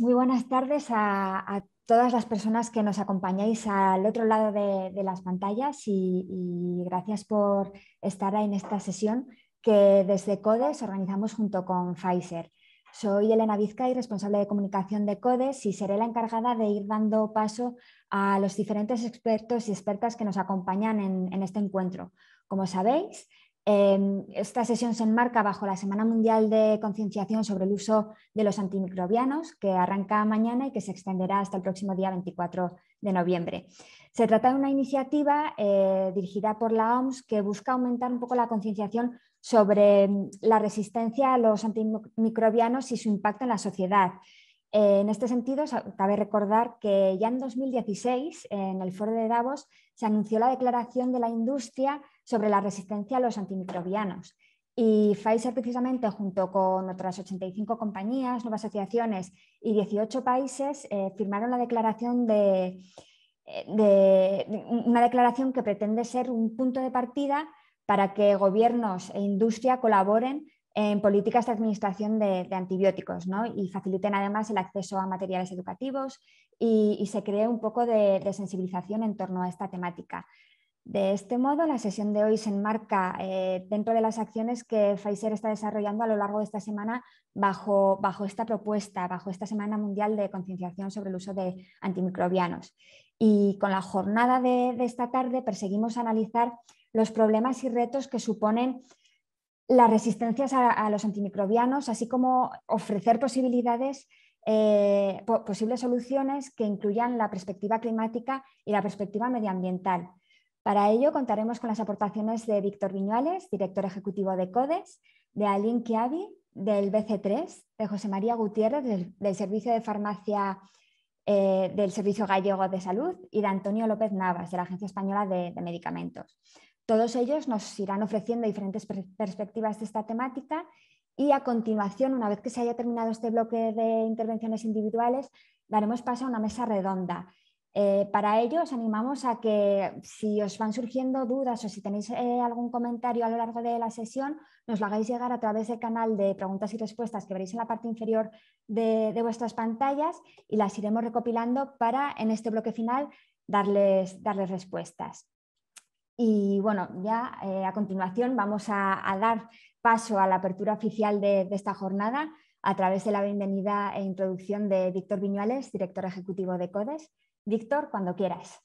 Muy buenas tardes a, todas las personas que nos acompañáis al otro lado de, las pantallas y, gracias por estar en esta sesión que desde CODES organizamos junto con Pfizer. Soy Elena y responsable de comunicación de CODES y seré la encargada de ir dando paso a los diferentes expertos y expertas que nos acompañan en este encuentro. Como sabéis, Em, esta sesión se enmarca bajo la Semana Mundial de Concienciación sobre el Uso de los Antimicrobianos, que arranca mañana y que se extenderá hasta el próximo día 24 de noviembre. Se trata de una iniciativa eh, dirigida por la OMS que busca aumentar un poco la concienciación sobre em, la resistencia a los antimicrobianos y su impacto en la sociedad. Eh, en este sentido, cabe recordar que ya en 2016, en el foro de Davos, se anunció la declaración de la industria sobre la resistencia a los antimicrobianos. Y Pfizer, precisamente, junto con otras 85 compañías, nuevas asociaciones y 18 países, eh, firmaron la declaración eh, una declaración que pretende ser un punto de partida para que gobiernos e industria colaboren en políticas de administración de, antibióticos ¿no? y faciliten además el acceso a materiales educativos y, se cree un poco de, sensibilización en torno a esta temática. De este modo, la sesión de hoy se enmarca eh, dentro de las acciones que Pfizer está desarrollando a lo largo de esta semana bajo, bajo esta propuesta, bajo esta Semana Mundial de Concienciación sobre el Uso de Antimicrobianos. Y con la jornada de esta tarde perseguimos analizar los problemas y retos que suponen las resistencias a, los antimicrobianos, así como ofrecer posibilidades eh, posibles soluciones que incluyan la perspectiva climática y la perspectiva medioambiental. Para ello contaremos con las aportaciones de Víctor Viñuales, director ejecutivo de CODES, de Aline Quiavi, del BC3, de José María Gutiérrez, del, Servicio de Farmacia eh, del Servicio Gallego de Salud y de Antonio López Navas, de la Agencia Española de Medicamentos. Todos ellos nos irán ofreciendo diferentes perspectivas de esta temática y a continuación, una vez que se haya terminado este bloque de intervenciones individuales, daremos paso a una mesa redonda. Eh, para ello, os animamos a que si os van surgiendo dudas o si tenéis eh, algún comentario a lo largo de la sesión, nos lo hagáis llegar a través del canal de preguntas y respuestas que veréis en la parte inferior de, de vuestras pantallas y las iremos recopilando para en este bloque final darles, darles respuestas. Y bueno, ya eh, a continuación vamos a, dar paso a la apertura oficial de, esta jornada a través de la bienvenida e introducción de Víctor Viñuales, director ejecutivo de CODES. Víctor, cuando quieras.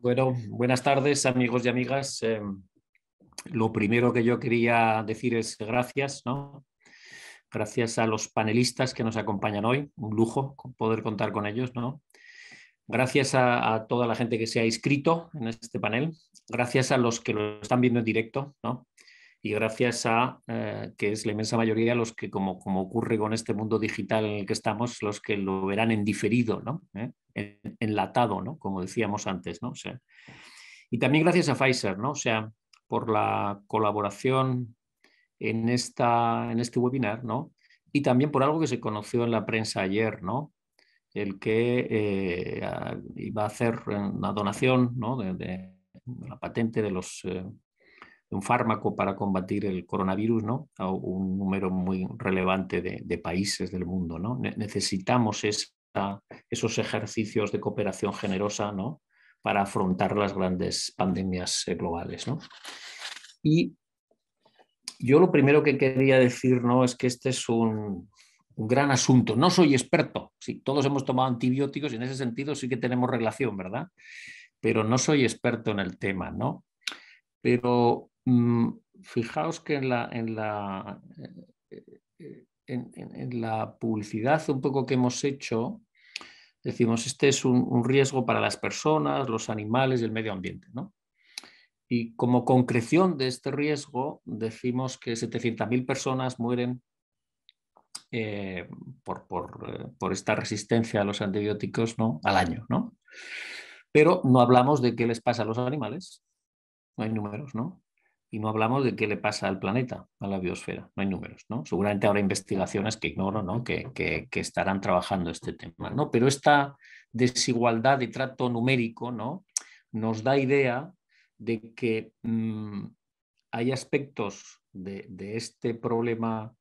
Bueno, buenas tardes amigos y amigas. Eh, lo primero que yo quería decir es gracias, ¿no? Gracias a los panelistas que nos acompañan hoy, un lujo poder contar con ellos, ¿no? Gracias a, toda la gente que se ha inscrito en este panel, gracias a los que lo están viendo en directo, ¿no? y gracias a, eh, que es la inmensa mayoría, los que, como, ocurre con este mundo digital en el que estamos, los que lo verán en diferido, ¿no? ¿Eh? enlatado, ¿no? como decíamos antes. ¿no? y también gracias a Pfizer, ¿no? o sea, por la colaboración en, esta, en este webinar, ¿no? y también por algo que se conoció en la prensa ayer, ¿no? el que iba eh, a hacer una donación de, la patente de, los, eh, de un fármaco para combatir el coronavirus ¿no? a un número muy relevante de, países del mundo. necesitamos esos ejercicios de cooperación generosa para afrontar las grandes pandemias eh, globales. Y yo lo primero que quería decir ¿no? es que este es un, un gran asunto. No soy experto, si todos hemos tomado antibióticos y en ese sentido sí que tenemos relación, ¿verdad? Pero no soy experto en el tema, ¿no? Pero mm, fijaos que en la, en la, eh, eh, en, la, publicidad un poco que hemos hecho, decimos, este es un, un riesgo para las personas, los animales y el medio ambiente, ¿no? Y como concreción de este riesgo, decimos que 700.000 personas mueren eh, eh, por, esta resistencia a los antibióticos ¿no? al año. ¿no? Pero no hablamos de qué les pasa a los animales, no hay números, ¿no? Y no hablamos de qué le pasa al planeta, a la biosfera, no hay números, ¿no? Seguramente habrá investigaciones que ignoro, Que, estarán trabajando este tema, ¿no? Pero esta desigualdad de trato numérico, ¿no? Nos da idea de que mm, hay aspectos de, de, este problema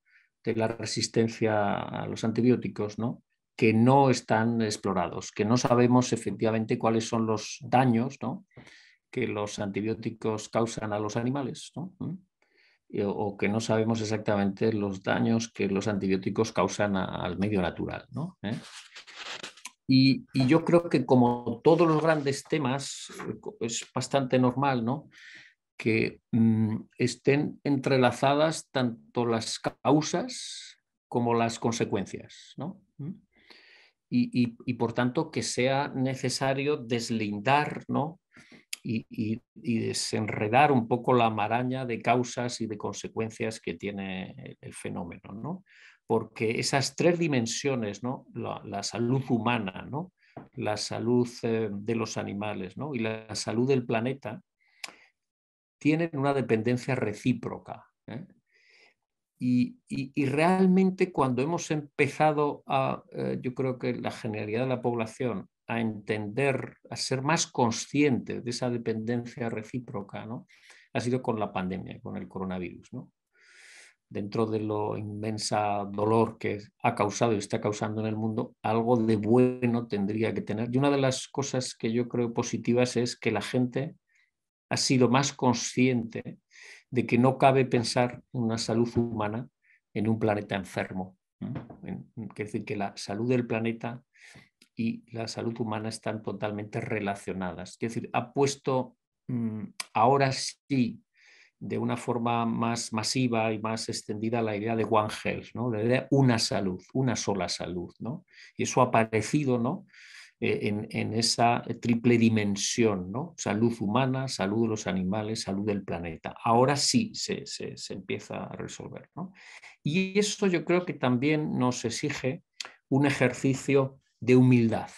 de la resistencia a los antibióticos, ¿no? que no están explorados, que no sabemos efectivamente cuáles son los daños ¿no? que los antibióticos causan a los animales, ¿no? ¿Mm? Eh, o que no sabemos exactamente los daños que los antibióticos causan al medio natural. ¿no? ¿Eh? Y, y, yo creo que como todos los grandes temas, eh, es bastante normal, ¿no? que mm, estén entrelazadas tanto las causas como las consecuencias, ¿Mm? y, por tanto que sea necesario deslindar y, desenredar un poco la maraña de causas y de consecuencias que tiene el fenómeno, porque esas tres dimensiones, ¿no? la, salud humana, ¿no? la salud eh, de los animales ¿no? y la salud del planeta, tienen una dependencia recíproca. ¿eh? Y, realmente cuando hemos empezado a, eh, yo creo que la generalidad de la población, a entender, a ser más consciente de esa dependencia recíproca, ¿no? ha sido con la pandemia, con el coronavirus. ¿no? Dentro de lo inmensa dolor que ha causado y está causando en el mundo, algo de bueno tendría que tener. Y una de las cosas que yo creo positivas es que la gente ha sido más consciente de que no cabe pensar una salud humana en un planeta enfermo. Quiere decir, que la salud del planeta y la salud humana están totalmente relacionadas. Es decir, ha puesto mm, ahora sí de una forma más masiva y más extendida la idea de One Health, ¿no? la idea de una salud, una sola salud. Y eso ha aparecido ¿no? Eh, en, esa triple dimensión, Salud humana, salud de los animales, salud del planeta. Ahora sí se, empieza a resolver, Y esto yo creo que también nos exige un ejercicio de humildad,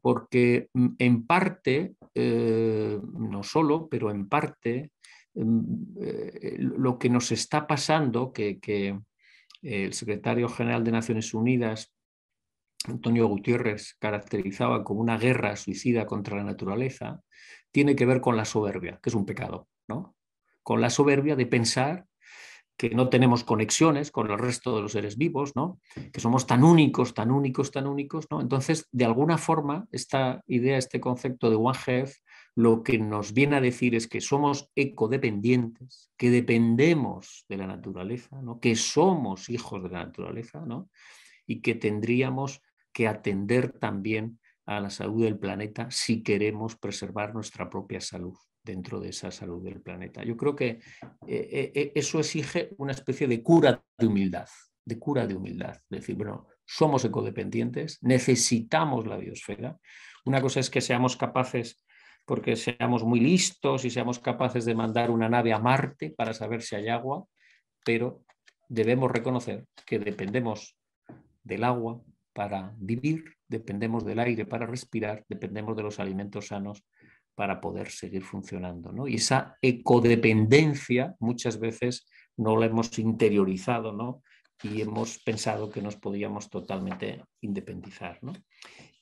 Porque mm, en parte, eh, no solo, pero en parte, mm, eh, lo que nos está pasando, que el secretario general de Naciones Unidas Antonio Gutiérrez caracterizaba como una guerra suicida contra la naturaleza, tiene que ver con la soberbia, que es un pecado, ¿no? Con la soberbia de pensar que no tenemos conexiones con el resto de los seres vivos, ¿no? Que somos tan únicos, tan únicos, tan únicos, ¿no? Entonces, de alguna forma, esta idea, este concepto de One Health, lo que nos viene a decir es que somos ecodependientes, que dependemos de la naturaleza, ¿no? Que somos hijos de la naturaleza, ¿no? Y que tendríamos que atender también a la salud del planeta si queremos preservar nuestra propia salud dentro de esa salud del planeta. Yo creo que eh, eh, eh, eso exige una especie de cura de humildad, de cura de humildad, es decir, bueno, somos ecodependientes, necesitamos la biosfera. Una cosa es que seamos capaces porque seamos muy listos y seamos capaces de mandar una nave a Marte para saber si hay agua, pero debemos reconocer que dependemos del agua, para vivir, dependemos del aire para respirar, dependemos de los alimentos sanos para poder seguir funcionando. ¿no? Y esa ecodependencia muchas veces no la hemos interiorizado ¿no? y hemos pensado que nos podíamos totalmente independizar.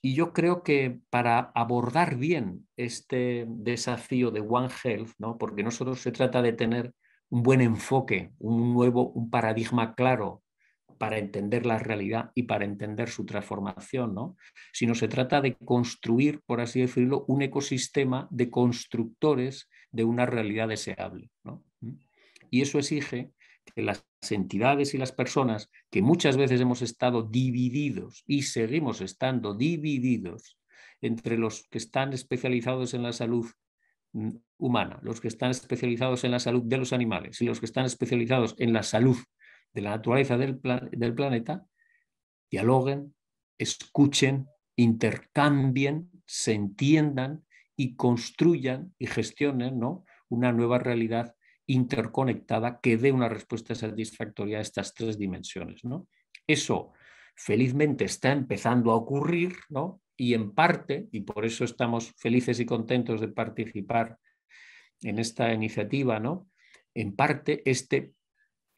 Y yo creo que para abordar bien este desafío de One Health, ¿no? porque nosotros se trata de tener un buen enfoque, un nuevo, un paradigma claro para entender la realidad y para entender su transformación, ¿no? sino se trata de construir, por así decirlo, un ecosistema de constructores de una realidad deseable. ¿Mm? Y eso exige que las entidades y las personas que muchas veces hemos estado divididos y seguimos estando divididos entre los que están especializados en la salud mm, humana, los que están especializados en la salud de los animales y los que están especializados en la salud de la naturaleza del, planeta, dialoguen, escuchen, intercambien, se entiendan y construyan y gestionen ¿no? una nueva realidad interconectada que dé una respuesta satisfactoria a estas tres dimensiones. ¿no? Eso felizmente está empezando a ocurrir ¿no? y en parte, y por eso estamos felices y contentos de participar en esta iniciativa, ¿no? en parte este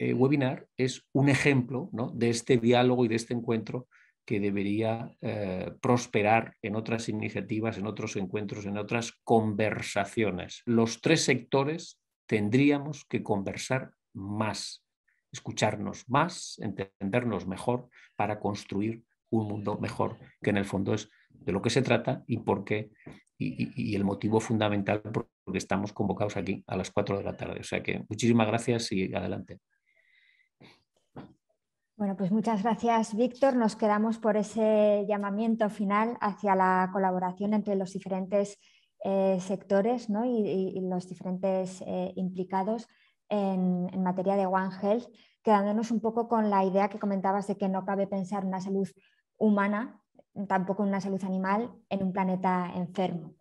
eh, webinar es un ejemplo de este diálogo y de este encuentro que debería eh, prosperar en otras iniciativas, en otros encuentros, en otras conversaciones. Los tres sectores tendríamos que conversar más, escucharnos más, entendernos mejor para construir un mundo mejor, que en el fondo es de lo que se trata y por qué, y, y el motivo fundamental por el que estamos convocados aquí a las 4 de la tarde. O sea que muchísimas gracias y adelante. Bueno, pues muchas gracias, Víctor. Nos quedamos por ese llamamiento final hacia la colaboración entre los diferentes eh, sectores y, los diferentes eh, implicados en, en, materia de One Health, quedándonos un poco con la idea que comentabas de que no cabe pensar una salud humana, tampoco una salud animal, en un planeta enfermo.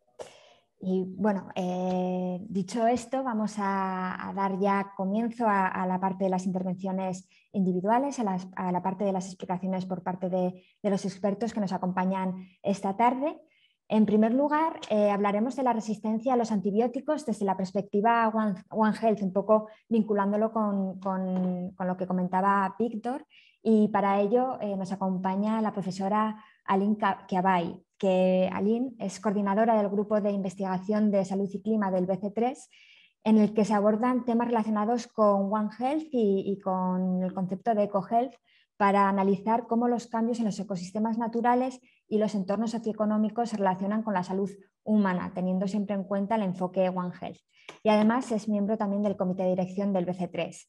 Y bueno, eh, dicho esto, vamos a, dar ya comienzo a, la parte de las intervenciones individuales, a, la parte de las explicaciones por parte de, los expertos que nos acompañan esta tarde. En primer lugar, eh, hablaremos de la resistencia a los antibióticos desde la perspectiva One, Health, un poco vinculándolo con, lo que comentaba Víctor. Y para ello eh, nos acompaña la profesora Aline Kiabay, que Aline es coordinadora del Grupo de Investigación de Salud y Clima del BC3, en el que se abordan temas relacionados con One Health y, y con el concepto de EcoHealth para analizar cómo los cambios en los ecosistemas naturales y los entornos socioeconómicos se relacionan con la salud humana, teniendo siempre en cuenta el enfoque One Health. Y además es miembro también del comité de dirección del BC3.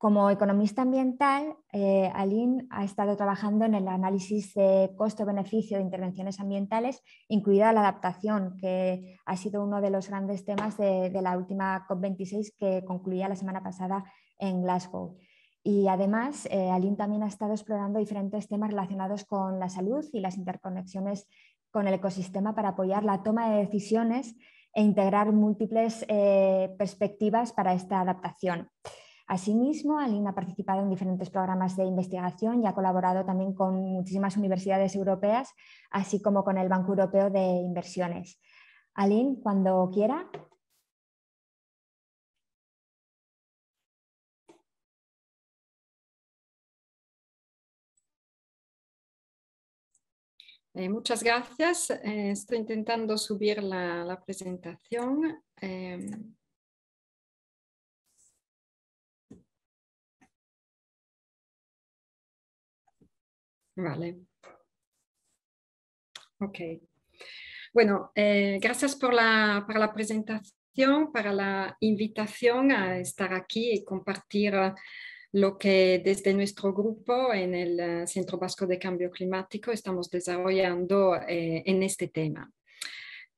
Como economista ambiental, eh, Aline ha estado trabajando en el análisis de costo-beneficio de intervenciones ambientales, incluida la adaptación, que ha sido uno de los grandes temas de, la última COP26 que concluía la semana pasada en Glasgow. Y además, eh, Aline también ha estado explorando diferentes temas relacionados con la salud y las interconexiones con el ecosistema para apoyar la toma de decisiones e integrar múltiples eh, perspectivas para esta adaptación. Asimismo, Aline ha participado en diferentes programas de investigación y ha colaborado también con muchísimas universidades europeas, así como con el Banco Europeo de Inversiones. Aline, cuando quiera. Eh, muchas gracias. Eh, estoy intentando subir la, presentación. Eh, Vale. Ok. Bueno, eh, gracias por la, presentación, para la invitación a estar aquí y compartir lo que desde nuestro grupo en el eh, Centro Vasco de Cambio Climático estamos desarrollando eh, en este tema.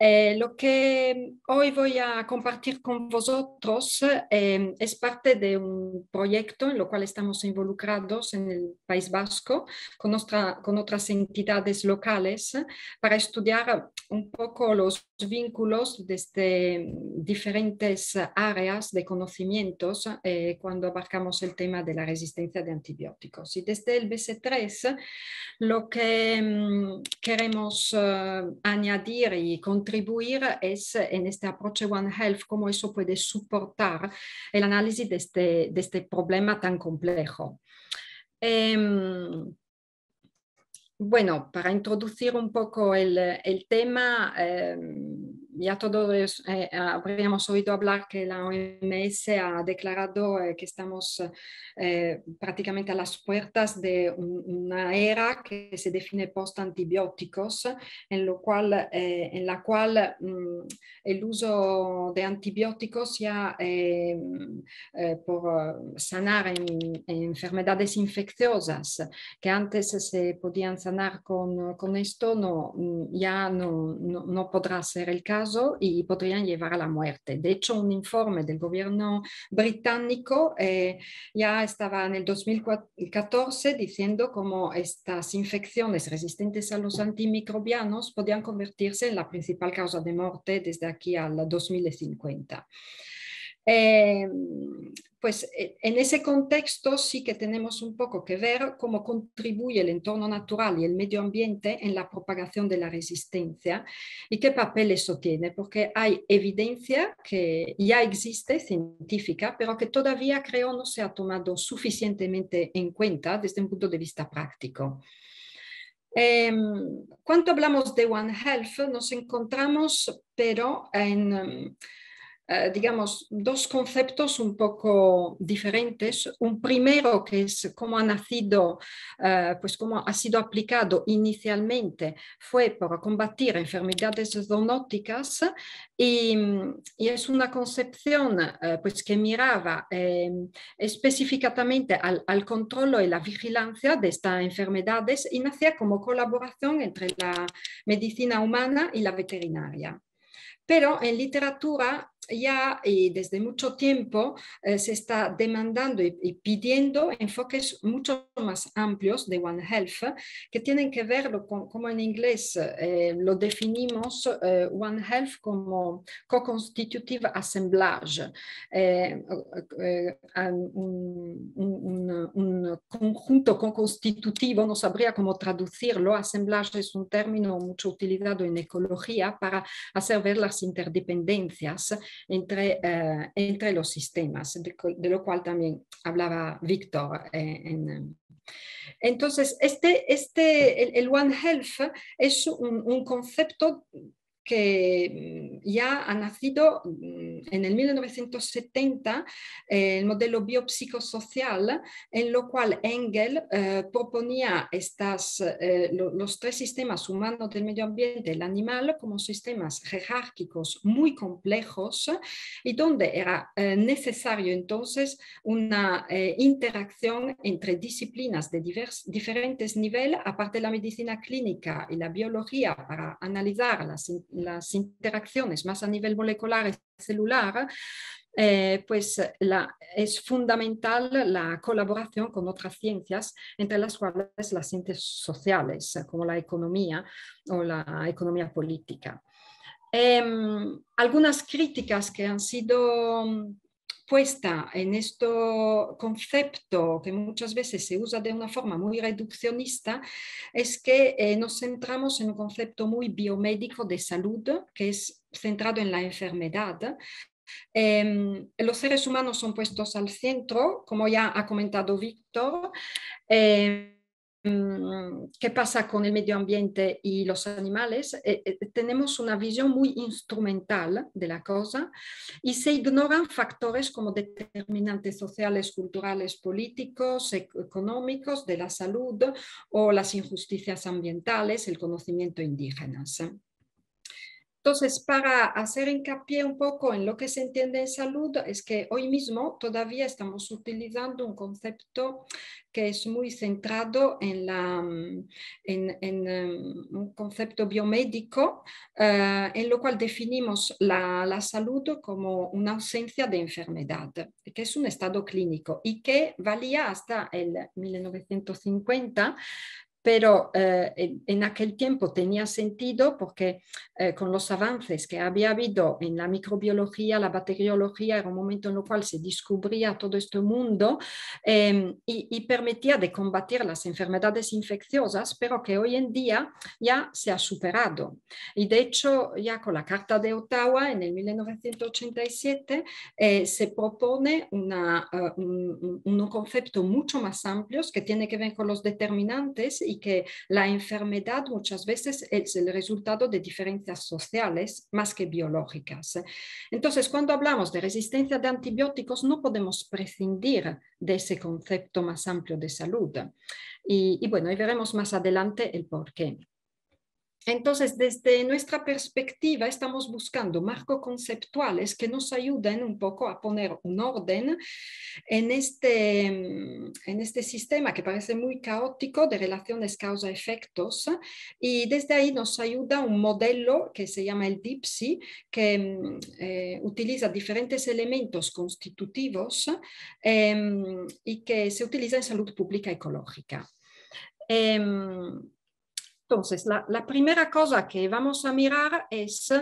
Eh, lo que hoy voy a compartir con vosotros eh, es parte de un proyecto en lo cual estamos involucrados en el País Vasco con otras entidades locales para estudiar un poco los vínculos desde diferentes áreas de conocimientos eh, cuando abarcamos el tema de la resistencia de antibióticos. Y desde el BC3 lo que mm, queremos eh, añadir y contribuir es en este Aproche One Health, cómo eso puede soportar el análisis de este, este problema tan complejo. Em, Bueno, para introducir un poco el, el tema, eh, ya todos eh, habríamos oído hablar que la OMS ha declarado eh, que estamos eh, prácticamente a las puertas de una era que se define post-antibióticos, en, lo cual, eh, en la cual mm, el uso de antibióticos ya mm, por sanar enfermedades infecciosas que antes se podían sanar con, esto, no, mm, ya no podrá ser el caso y podrían llevar a la muerte. De hecho, un informe del gobierno británico eh, ya estaba en el 2014 diciendo cómo estas infecciones resistentes a los antimicrobianos podían convertirse en la principal causa de muerte desde aquí al 2050. Eh, pues e, en ese contexto sí que tenemos un poco que ver cómo contribuye el entorno natural y el medio ambiente en la propagación de la resistencia y qué papel eso tiene, porque hay evidencia que ya existe científica, pero que todavía creo no se ha tomado suficientemente en cuenta desde un punto de vista práctico. Em, cuando hablamos de One Health, nos encontramos, pero en... Eh, digamos, dos conceptos un poco diferentes. Un primero que es cómo ha nacido, eh, pues cómo ha sido aplicado inicialmente, fue para combatir enfermedades zoonóticas y, es una concepción eh, pues que miraba em, específicamente al, al control y la vigilancia de estas enfermedades y nacía como colaboración entre la medicina humana y la veterinaria pero en literatura ya y desde mucho tiempo eh, se está demandando y, pidiendo enfoques mucho más amplios de One Health que tienen que ver con como en inglés eh, lo definimos eh, One Health como co-constitutive assemblage, un, un, conjunto co-constitutivo, no sabría cómo traducirlo, assemblage es un término mucho utilizado en ecología para hacer ver las interdependencias eh, entre, los sistemas, de, lo cual también hablaba Víctor. Eh, eh. entonces, este, este el, One Health es un concepto que mm, ya ha nacido mm, en el 1970 el modelo biopsicosocial, en lo cual Engel eh, proponía estas, eh, los tres sistemas humanos del medio ambiente, el animal, como sistemas jerárquicos muy complejos y donde era eh, necesario entonces una interacción entre disciplinas de diferentes niveles, aparte de la medicina clínica y la biología, para analizar las las interacciones más a nivel molecular y celular, eh, pues la, es fundamental la colaboración con otras ciencias, entre las cuales las ciencias sociales, como la economía o la economía política. Em, algunas críticas que han sido en este concepto que muchas veces se usa de una forma muy reduccionista es que eh, nos centramos en un concepto muy biomédico de salud, que es centrado en la enfermedad, em, los seres humanos son puestos al centro, como ya ha comentado Víctor, em, Mm, qué pasa con el medio ambiente y los animales, eh, eh, tenemos una visión muy instrumental de la cosa y se ignoran factores como determinantes sociales, culturales, políticos, e-, económicos, de la salud o las injusticias ambientales, el conocimiento indígenas. Entonces, para hacer hincapié un poco en lo que se entiende en salud, es que hoy mismo todavía estamos utilizando un concepto que es muy centrado en, mm, em, un concepto biomédico, eh, en lo cual definimos la, la, salud como una ausencia de enfermedad, que es un estado clínico y que valía hasta el 1950 pero eh, en, aquel tiempo tenía sentido porque eh, con los avances que había habido en la microbiología, la bacteriología, era un momento en el cual se descubría todo este mundo em, y, permitía de combatir las enfermedades infecciosas, pero que hoy en día ya se ha superado. Y de hecho, ya con la Carta de Ottawa en el 1987 eh, se propone una, un, un concepto mucho más amplio que tiene que ver con los determinantes y que la enfermedad muchas veces es el resultado de diferencias sociales más que biológicas. Entonces, cuando hablamos de resistencia de antibióticos, no podemos prescindir de ese concepto más amplio de salud. Y, bueno, y veremos más adelante el por qué. Entonces, desde nuestra perspectiva, estamos buscando marcos conceptuales que nos ayuden un poco a poner un orden en este, en este sistema que parece muy caótico de relaciones causa-efectos. Y desde ahí nos ayuda un modelo que se llama el DIPSI, que mm, eh, utiliza diferentes elementos constitutivos em, y que se utiliza en salud pública ecológica. Em, entonces, la, primera cosa que vamos a mirar es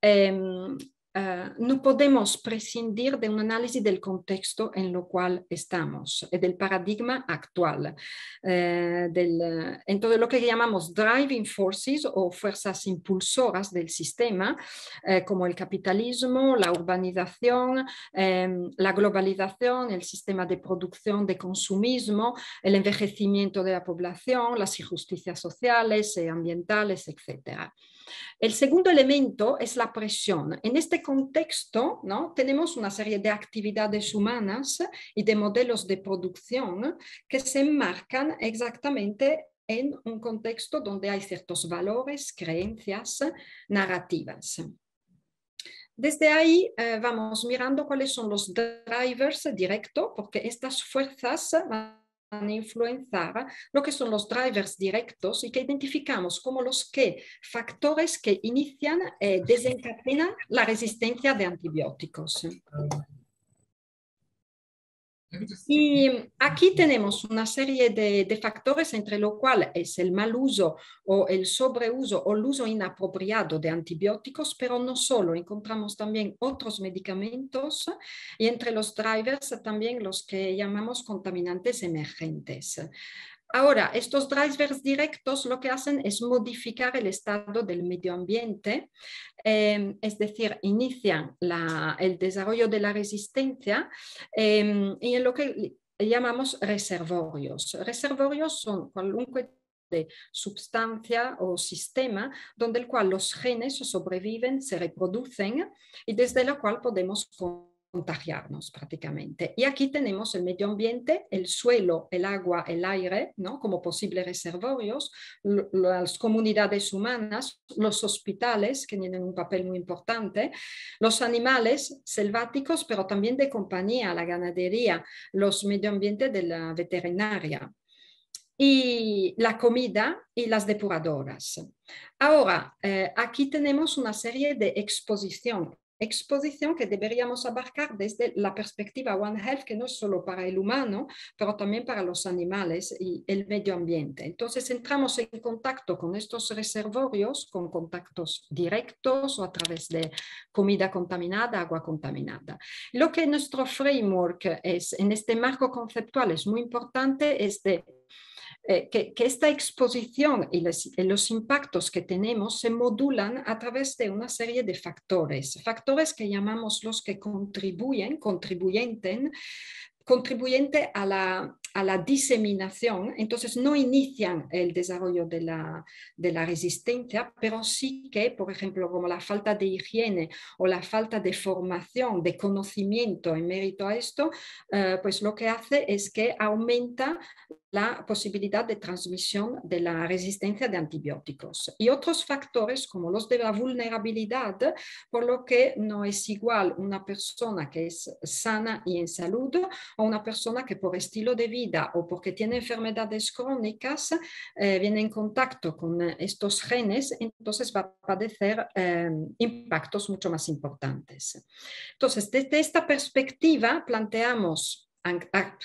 em, Ah, no podemos prescindir de un análisis del contexto en lo cual estamos eh, del paradigma actual, eh, eh, en lo que llamamos driving forces o fuerzas impulsoras del sistema, como el capitalismo, la urbanización, em, la globalización, el sistema de producción de consumismo, el envejecimiento de la población, las injusticias sociales ambientales, etcétera. El segundo elemento es la presión. En este contexto, tenemos una serie de actividades humanas y de modelos de producción que se enmarcan exactamente en un contexto donde hay ciertos valores, creencias, narrativas. Desde ahí eh, vamos mirando cuáles son los drivers eh, directos, porque estas fuerzas influenciar lo que son los drivers directos y que identificamos como los que factores que inician y eh, desencadenan la resistencia de antibióticos. Ah, y aquí tenemos una serie de, factores entre lo cual es el mal uso o el sobreuso o el uso inapropiado de antibióticos, pero no solo, encontramos también otros medicamentos y entre los drivers también los que llamamos contaminantes emergentes. Ahora, estos drivers directos lo que hacen es modificar el estado del medio ambiente, em, es decir, inician el desarrollo de la resistencia em, y en lo que llamamos reservorios. Reservorios son cualquier sustancia o sistema donde el cual los genes sobreviven, se reproducen y desde la cual podemos contagiarnos prácticamente. Y aquí tenemos el medio ambiente, el suelo, el agua, el aire, como posibles reservorios, las comunidades humanas, los hospitales, que tienen un papel muy importante, los animales selváticos, pero también de compañía, la ganadería, los medio ambiente de la veterinaria y la comida y las depuradoras. Ahora, eh, aquí tenemos una serie de exposición exposición que deberíamos abarcar desde la perspectiva One Health, que no es solo para el humano, pero también para los animales y el medio ambiente. Entonces entramos en contacto con estos reservorios, con contactos directos o a través de comida contaminada, agua contaminada. Lo que nuestro framework es, en este marco conceptual es muy importante, es de eh, que, esta exposición y, los impactos que tenemos se modulan a través de una serie de factores, factores que llamamos los que contribuyen, contribuyenten, contribuyente a la, a la diseminación, entonces no inician el desarrollo de la, resistencia, pero sí que, por ejemplo, como la falta de higiene o la falta de formación, de conocimiento en mérito a esto, eh, pues lo que hace es que aumenta la posibilidad de transmisión de la resistencia de antibióticos y otros factores como los de la vulnerabilidad, por lo que no es igual una persona que es sana y en salud o una persona que por estilo de vida o porque tiene enfermedades crónicas, eh, viene en contacto con estos genes, entonces va a padecer em, impactos mucho más importantes. Entonces, desde esta perspectiva planteamos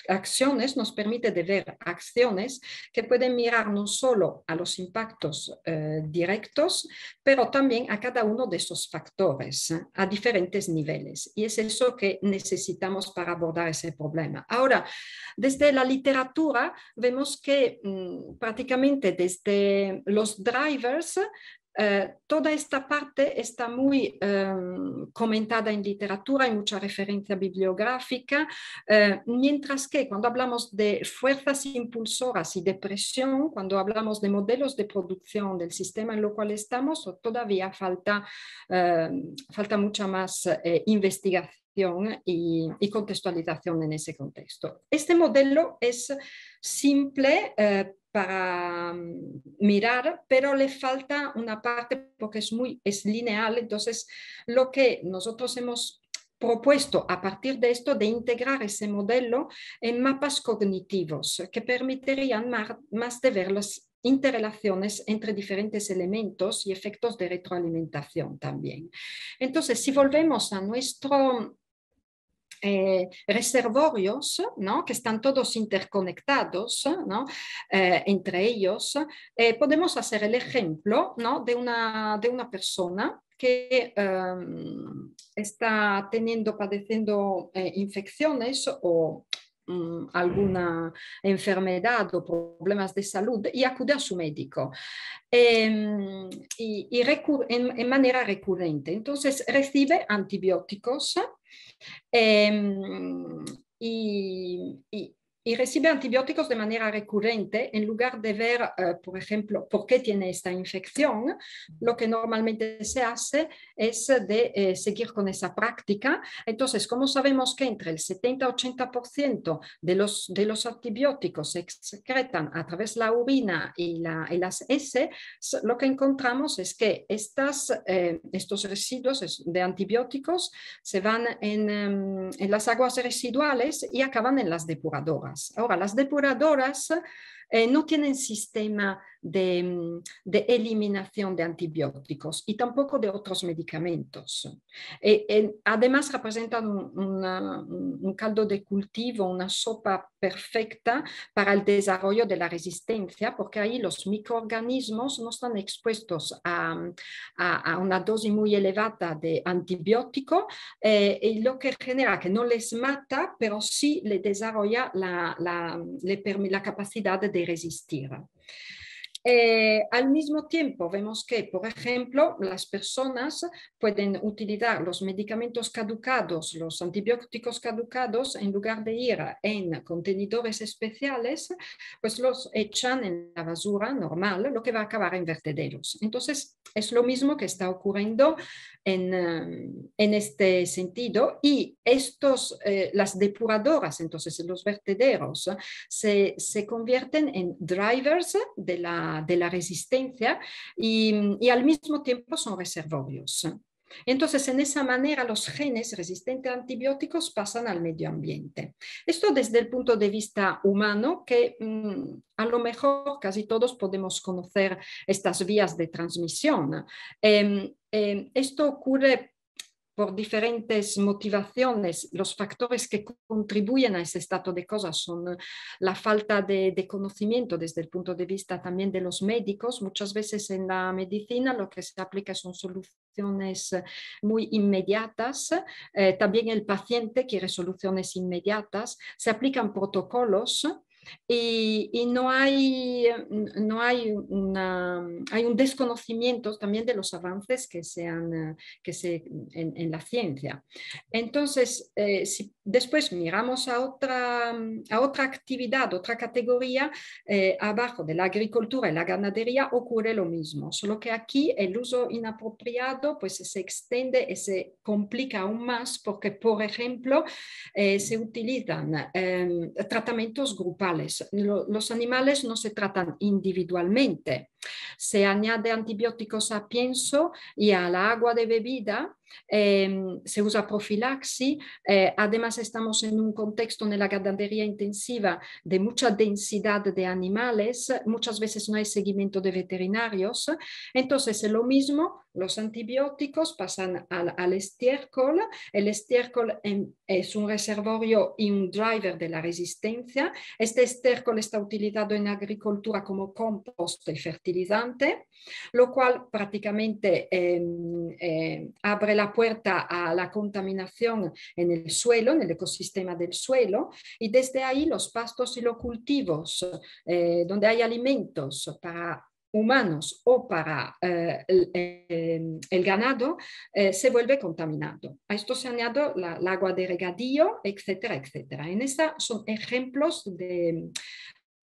acciones nos permite de ver acciones que pueden mirar no solo a los impactos eh, directos, pero también a cada uno de esos factores ¿eh? a diferentes niveles. Y es eso que necesitamos para abordar ese problema. Ahora, desde la literatura vemos que mm, prácticamente desde los drivers eh, toda esta parte está muy em, comentada en literatura, hay mucha referencia bibliográfica, eh, mientras que cuando hablamos de fuerzas impulsoras y depresión, cuando hablamos de modelos de producción del sistema en lo cual estamos, todavía falta, em, falta mucha más eh, investigación y, contextualización en ese contexto. Este modelo es simple eh, para mm, mirar, pero le falta una parte porque es muy es lineal. Entonces, lo que nosotros hemos propuesto a partir de esto de integrar ese modelo en mapas cognitivos que permitirían más de ver las interrelaciones entre diferentes elementos y efectos de retroalimentación también. Entonces, si volvemos a nuestro eh, reservorios ¿no? que están todos interconectados ¿no? Eh, entre ellos, eh, podemos hacer el ejemplo de, una, de una persona que em, está teniendo, padeciendo infecciones o mm, alguna enfermedad o problemas de salud y acude a su médico em, y, en manera recurrente. Entonces recibe antibióticos eh, y, y, y recibe antibióticos de manera recurrente en lugar de ver, eh, por ejemplo, por qué tiene esta infección, lo que normalmente se hace es de eh, seguir con esa práctica. Entonces, como sabemos que entre el 70-80% de los, de los antibióticos se excretan a través de la urina y, las S, lo que encontramos es que estas, eh, estos residuos de antibióticos se van em, en las aguas residuales y acaban en las depuradoras. Ahora, las depuradoras eh, no tienen sistema Mm, de, eliminación de antibióticos y tampoco de otros medicamentos. Eh, además representan un, caldo de cultivo, una sopa perfecta para el desarrollo de la resistencia, porque ahí los microorganismos no están expuestos a, una dosis muy elevada de antibiótico eh, y lo que genera que no les mata, pero sí les desarrolla la capacidad de resistir. Eh, al mismo tiempo, vemos que, por ejemplo, las personas pueden utilizar los medicamentos caducados, los antibióticos caducados, en lugar de ir en contenedores especiales, pues los echan en la basura normal, lo que va a acabar en vertederos. Entonces, es lo mismo que está ocurriendo en, eh, este sentido y estos, eh, las depuradoras, entonces los vertederos, se, se convierten en drivers de la de la resistencia y, al mismo tiempo son reservorios. Entonces, en esa manera, los genes resistentes a antibióticos pasan al medio ambiente. Esto desde el punto de vista humano, que mm, a lo mejor casi todos podemos conocer estas vías de transmisión. Em, em, esto ocurre por diferentes motivaciones, los factores que contribuyen a ese estado de cosas son eh, la falta de, conocimiento desde el punto de vista también de los médicos. Muchas veces en la medicina lo que se aplica son soluciones eh, muy inmediatas. Eh, también el paciente quiere soluciones inmediatas. Se aplican protocolos y, no, hay, no hay, hay un desconocimiento también de los avances que, se han, eh, que se, en, la ciencia. Entonces, eh, si Después miramos a otra, actividad, otra categoría, eh, abajo de la agricultura y la ganadería ocurre lo mismo, solo que aquí el uso inapropiado pues se extiende y se complica aún más porque, por ejemplo, eh, se utilizan em, tratamientos grupales. los animales no se tratan individualmente. Se añade antibióticos a pienso y a la agua de bebida Em, se usa profilaxis, eh, además estamos en un contexto en la ganadería intensiva de mucha densidad de animales, muchas veces no hay seguimiento de veterinarios, entonces es lo mismo, los antibióticos pasan al, al estiércol, el estiércol es un reservorio y un driver de la resistencia, este estiércol está utilizado en agricultura como compost y fertilizante, lo cual prácticamente em, eh, abre la puerta a la contaminación en el suelo, en el ecosistema del suelo, y desde ahí los pastos y los cultivos, eh, donde hay alimentos para humanos o para eh, em, el, ganado eh, se vuelve contaminado. A esto se añade el agua de regadío, etcétera, etcétera. En esta son ejemplos de,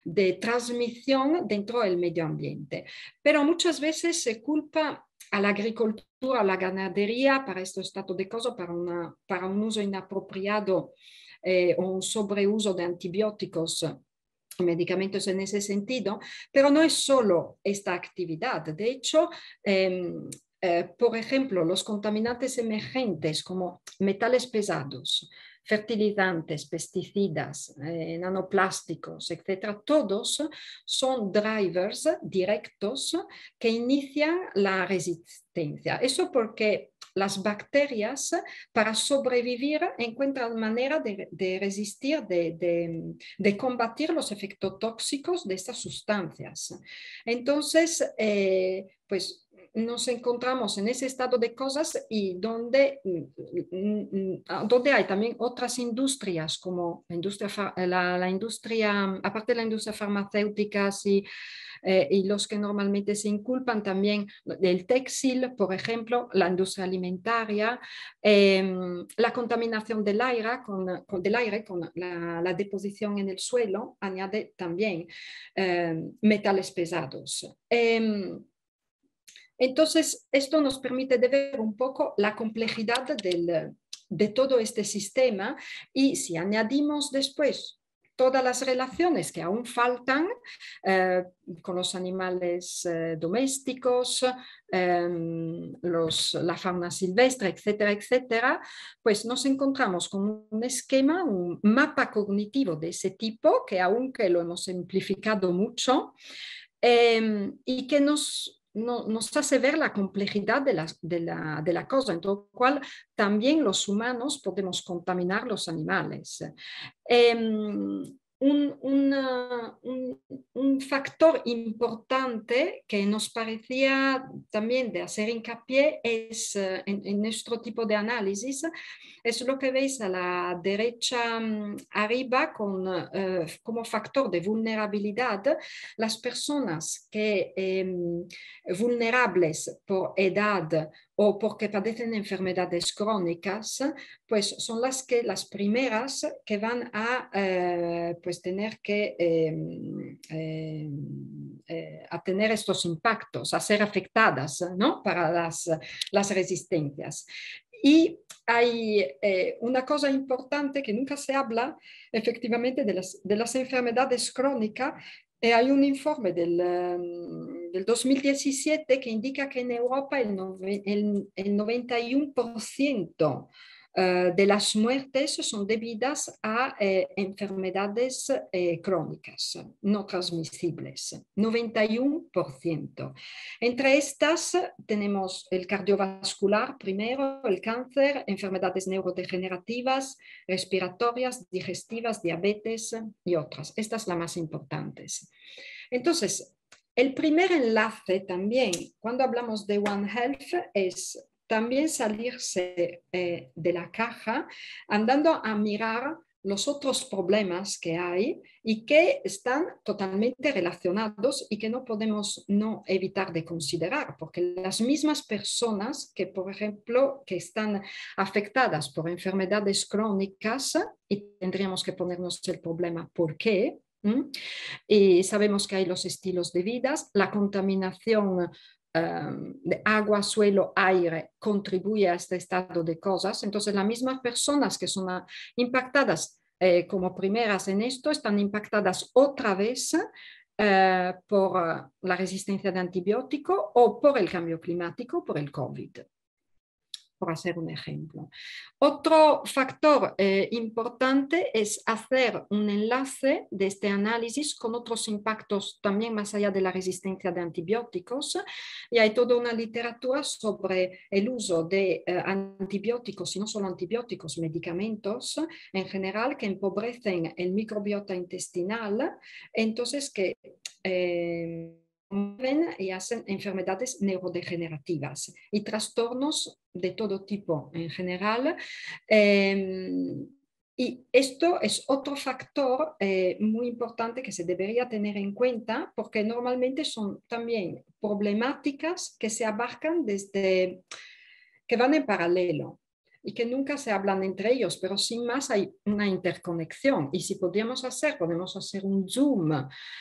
de transmisión dentro del medio ambiente. Pero muchas veces se culpa all'agricoltura, alla ganadería para este estado de cosas, para, una, per un uso inapropiado eh, o un sobreuso de antibióticos medicamentos en ese sentido, però non è solo questa actividad. De hecho, ehm, eh, eh, por ejemplo, los contaminanti emergenti, come metales pesados, fertilizantes, pesticidas, eh, nanoplásticos, etcétera, todos son drivers directos que inician la resistencia. Eso porque las bacterias para sobrevivir encuentran manera de, resistir, de, combatir los efectos tóxicos de estas sustancias. Entonces, eh, pues nos encontramos en ese estado de cosas y donde, mm, mm, mm, donde hay también otras industrias, como la industria, eh, aparte de la industria farmacéutica eh, y, los que normalmente se inculpan también del textil, por ejemplo, la industria alimentaria, em, la contaminación del aire con, aire, con la, deposición en el suelo, añade también em, metales pesados. Em, entonces, esto nos permite de ver un poco la complejidad de todo este sistema y si añadimos después todas las relaciones que aún faltan eh, con los animales eh, domésticos, eh, los, la fauna silvestre, etcétera, etcétera, pues nos encontramos con un esquema, un mapa cognitivo de ese tipo, que aunque lo hemos simplificado mucho, y que nos no, nos hace ver la complejidad de la, de, la, de la cosa, en todo cual también los humanos podemos contaminar los animales. Em, un, factor importante que nos parecía también de hacer hincapié es, eh, en, nuestro tipo de análisis es lo que veis a la derecha mm, arriba con, eh, como factor de vulnerabilidad las personas que em, vulnerables por edad o porque padecen enfermedades crónicas, pues son las que las primeras que van a eh, pues tener que em, em, eh, a tener estos impactos, a ser afectadas para las, resistencias. Y hay eh, una cosa importante que nunca se habla efectivamente de las, de las enfermedades crónicas E hay un informe del, ehm, del 2017 che indica che in Europa il, no, il, il 91% Eh, de las muertes son debidas a eh, enfermedades eh, crónicas no transmisibles, 91%. Entre estas tenemos el cardiovascular primero, el cáncer, enfermedades neurodegenerativas, respiratorias, digestivas, diabetes y otras. Estas es la más importantes. Entonces, el primer enlace también, cuando hablamos de One Health, es también salirse eh, de la caja andando a mirar los otros problemas que hay y que están totalmente relacionados y que no podemos no evitar de considerar, porque las mismas personas que, por ejemplo, que están afectadas por enfermedades crónicas, y tendríamos que ponernos el problema por qué, ¿Mm? y sabemos que hay los estilos de vida, la contaminación Ehm, de agua, suelo, aire contribuye a este estado de cosas, entonces las mismas personas que son impactadas eh, como primeras en esto están impactadas otra vez eh, por eh, la resistencia de antibiótico o por el cambio climático, por el COVID por hacer un ejemplo. Otro factor eh, importante es hacer un enlace de este análisis con otros impactos también más allá de la resistencia de antibióticos. Y hay toda una literatura sobre el uso de eh, antibióticos, y no solo antibióticos, medicamentos en general que empobrecen el microbiota intestinal. Entonces, que... Eh, y hacen enfermedades neurodegenerativas y trastornos de todo tipo en general. Em, y esto es otro factor eh, muy importante que se debería tener en cuenta porque normalmente son también problemáticas que se abarcan desde, que van en paralelo y que nunca se hablan entre ellos, pero sin más hay una interconexión. Y si podríamos hacer, podemos hacer un zoom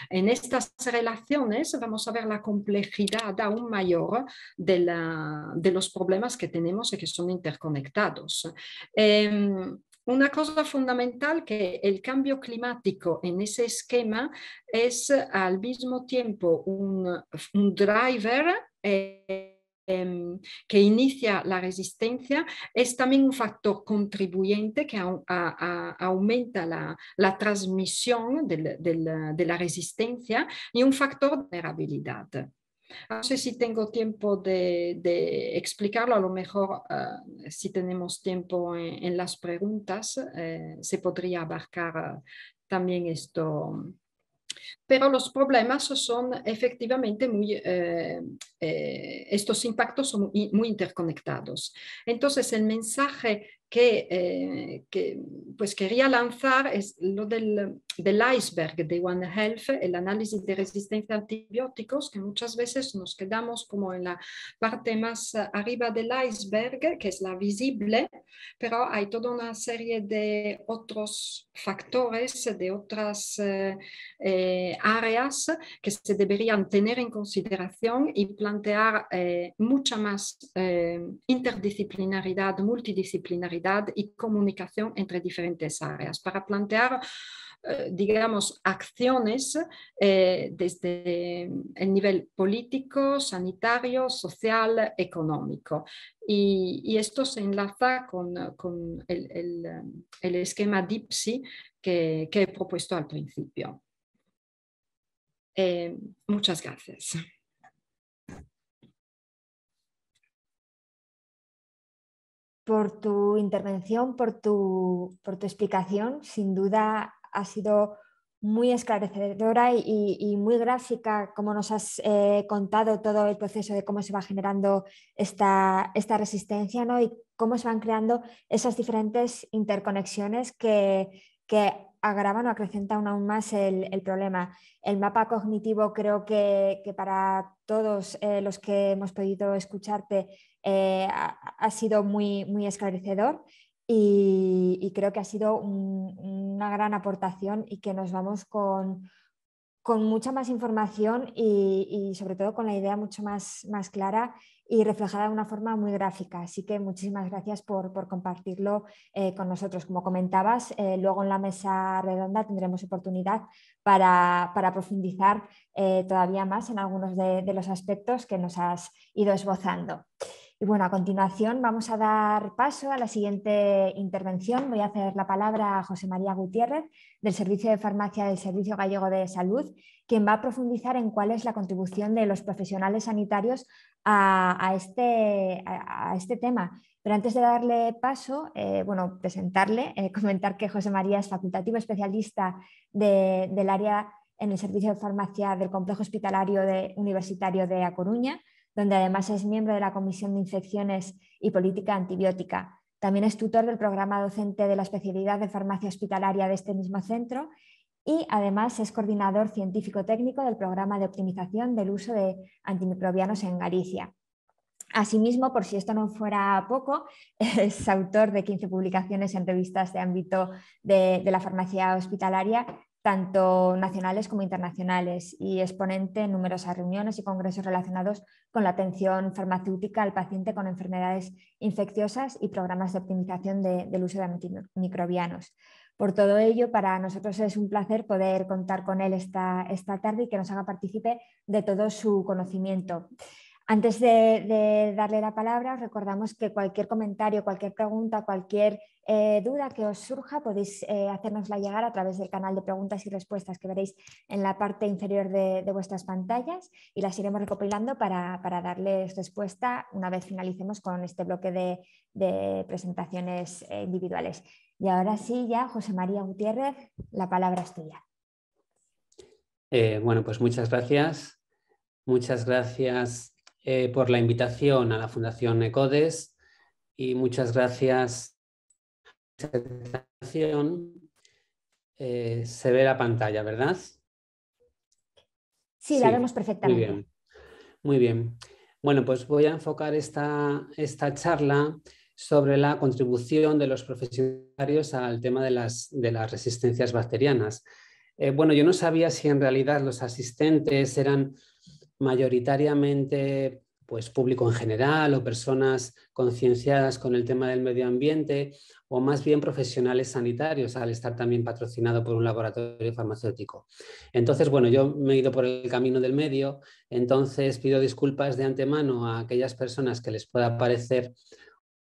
en estas relaciones, vamos a ver la complejidad aún mayor de, la, de los problemas que tenemos y que son interconectados. Em, una cosa fundamental que el cambio climático en ese esquema es al mismo tiempo un, driver. Eh, Em, que inicia la resistencia es también un factor contribuyente que aumenta la, transmisión de la resistencia y un factor de vulnerabilidad. No sé si tengo tiempo de, explicarlo, a lo mejor eh, si tenemos tiempo en, las preguntas eh, se podría abarcar eh, también esto pero los problemas son efectivamente muy, eh, eh, estos impactos son muy interconectados. Entonces, el mensaje eh, que, pues quería lanzar es lo del, iceberg de One Health, el análisis de resistencia a antibióticos, que muchas veces nos quedamos como en la parte más arriba del iceberg, que es la visible, pero hay toda una serie de otros factores, de otras eh, eh, áreas que se deberían tener en consideración y plantear mucha más interdisciplinaridad, multidisciplinaridad y comunicación entre diferentes áreas para plantear eh, digamos, acciones eh, desde el nivel político, sanitario, social, económico. Y, esto se enlaza con, el, esquema DIPSI que, que, he propuesto al principio. Eh, muchas gracias. por tu intervención, por tu, por tu explicación. Sin duda ha sido muy esclarecedora y, muy gráfica, como nos has eh, contado todo el proceso de cómo se va generando esta, esta resistencia y cómo se van creando esas diferentes interconexiones que, agravan o acrecentan aún más el, problema. El mapa cognitivo creo que, para todos eh, los que hemos podido escucharte eh, ha, sido muy, muy esclarecedor y, creo que ha sido una gran aportación y que nos vamos con, mucha más información y, sobre todo con la idea mucho más, clara y reflejada de una forma muy gráfica. Así que muchísimas gracias por, compartirlo eh, con nosotros. Como comentabas, eh, luego en la mesa redonda tendremos oportunidad para, profundizar todavía más en algunos de, los aspectos que nos has ido esbozando a continuación vamos a dar paso a la siguiente intervención. Voy a hacer la palabra a José María Gutiérrez del Servicio de Farmacia del Servicio Gallego de Salud, quien va a profundizar en cuál es la contribución de los profesionales sanitarios a, este, este, tema. Pero antes de darle paso, eh, bueno, presentarle, eh, comentar que José María es facultativo especialista del área en el Servicio de Farmacia del Complejo Hospitalario Universitario de A Coruña donde además es miembro de la Comisión de Infecciones y Política Antibiótica. También es tutor del programa docente de la especialidad de farmacia hospitalaria de este mismo centro y además es coordinador científico-técnico del programa de optimización del uso de antimicrobianos en Galicia. Asimismo, por si esto no fuera poco, es autor de 15 publicaciones en revistas de ámbito de, de la farmacia hospitalaria tanto nacionales como internacionales, y exponente en numerosas reuniones y congresos relacionados con la atención farmacéutica al paciente con enfermedades infecciosas y programas de optimización del uso de antimicrobianos. Por todo ello, para nosotros es un placer poder contar con él esta, esta tarde y que nos haga partícipe de todo su conocimiento. Antes de, de, darle la palabra, recordamos que cualquier comentario, cualquier pregunta, cualquier eh, duda que os surja podéis eh, llegar a través del canal de preguntas y respuestas que veréis en la parte inferior de, vuestras pantallas y las iremos recopilando para, darles respuesta una vez finalicemos con este bloque de, presentaciones eh, individuales. Y ahora sí, ya José María Gutiérrez, la palabra es tuya. Eh, bueno, pues muchas gracias. Muchas gracias por la invitación a la Fundación ECODES y muchas gracias presentación eh, se ve la pantalla, ¿verdad? Sí, la vemos perfectamente. Muy bien. Bueno, pues voy a enfocar esta, esta charla sobre la contribución de los profesionales al tema de las, de las resistencias bacterianas. Eh, bueno, yo no sabía si en realidad los asistentes eran mayoritariamente pues, público en general o personas concienciadas con el tema del medio ambiente o más bien profesionales sanitarios al estar también patrocinado por un laboratorio farmacéutico. Entonces, bueno, yo me he ido por el camino del medio, entonces pido disculpas de antemano a aquellas personas que les pueda parecer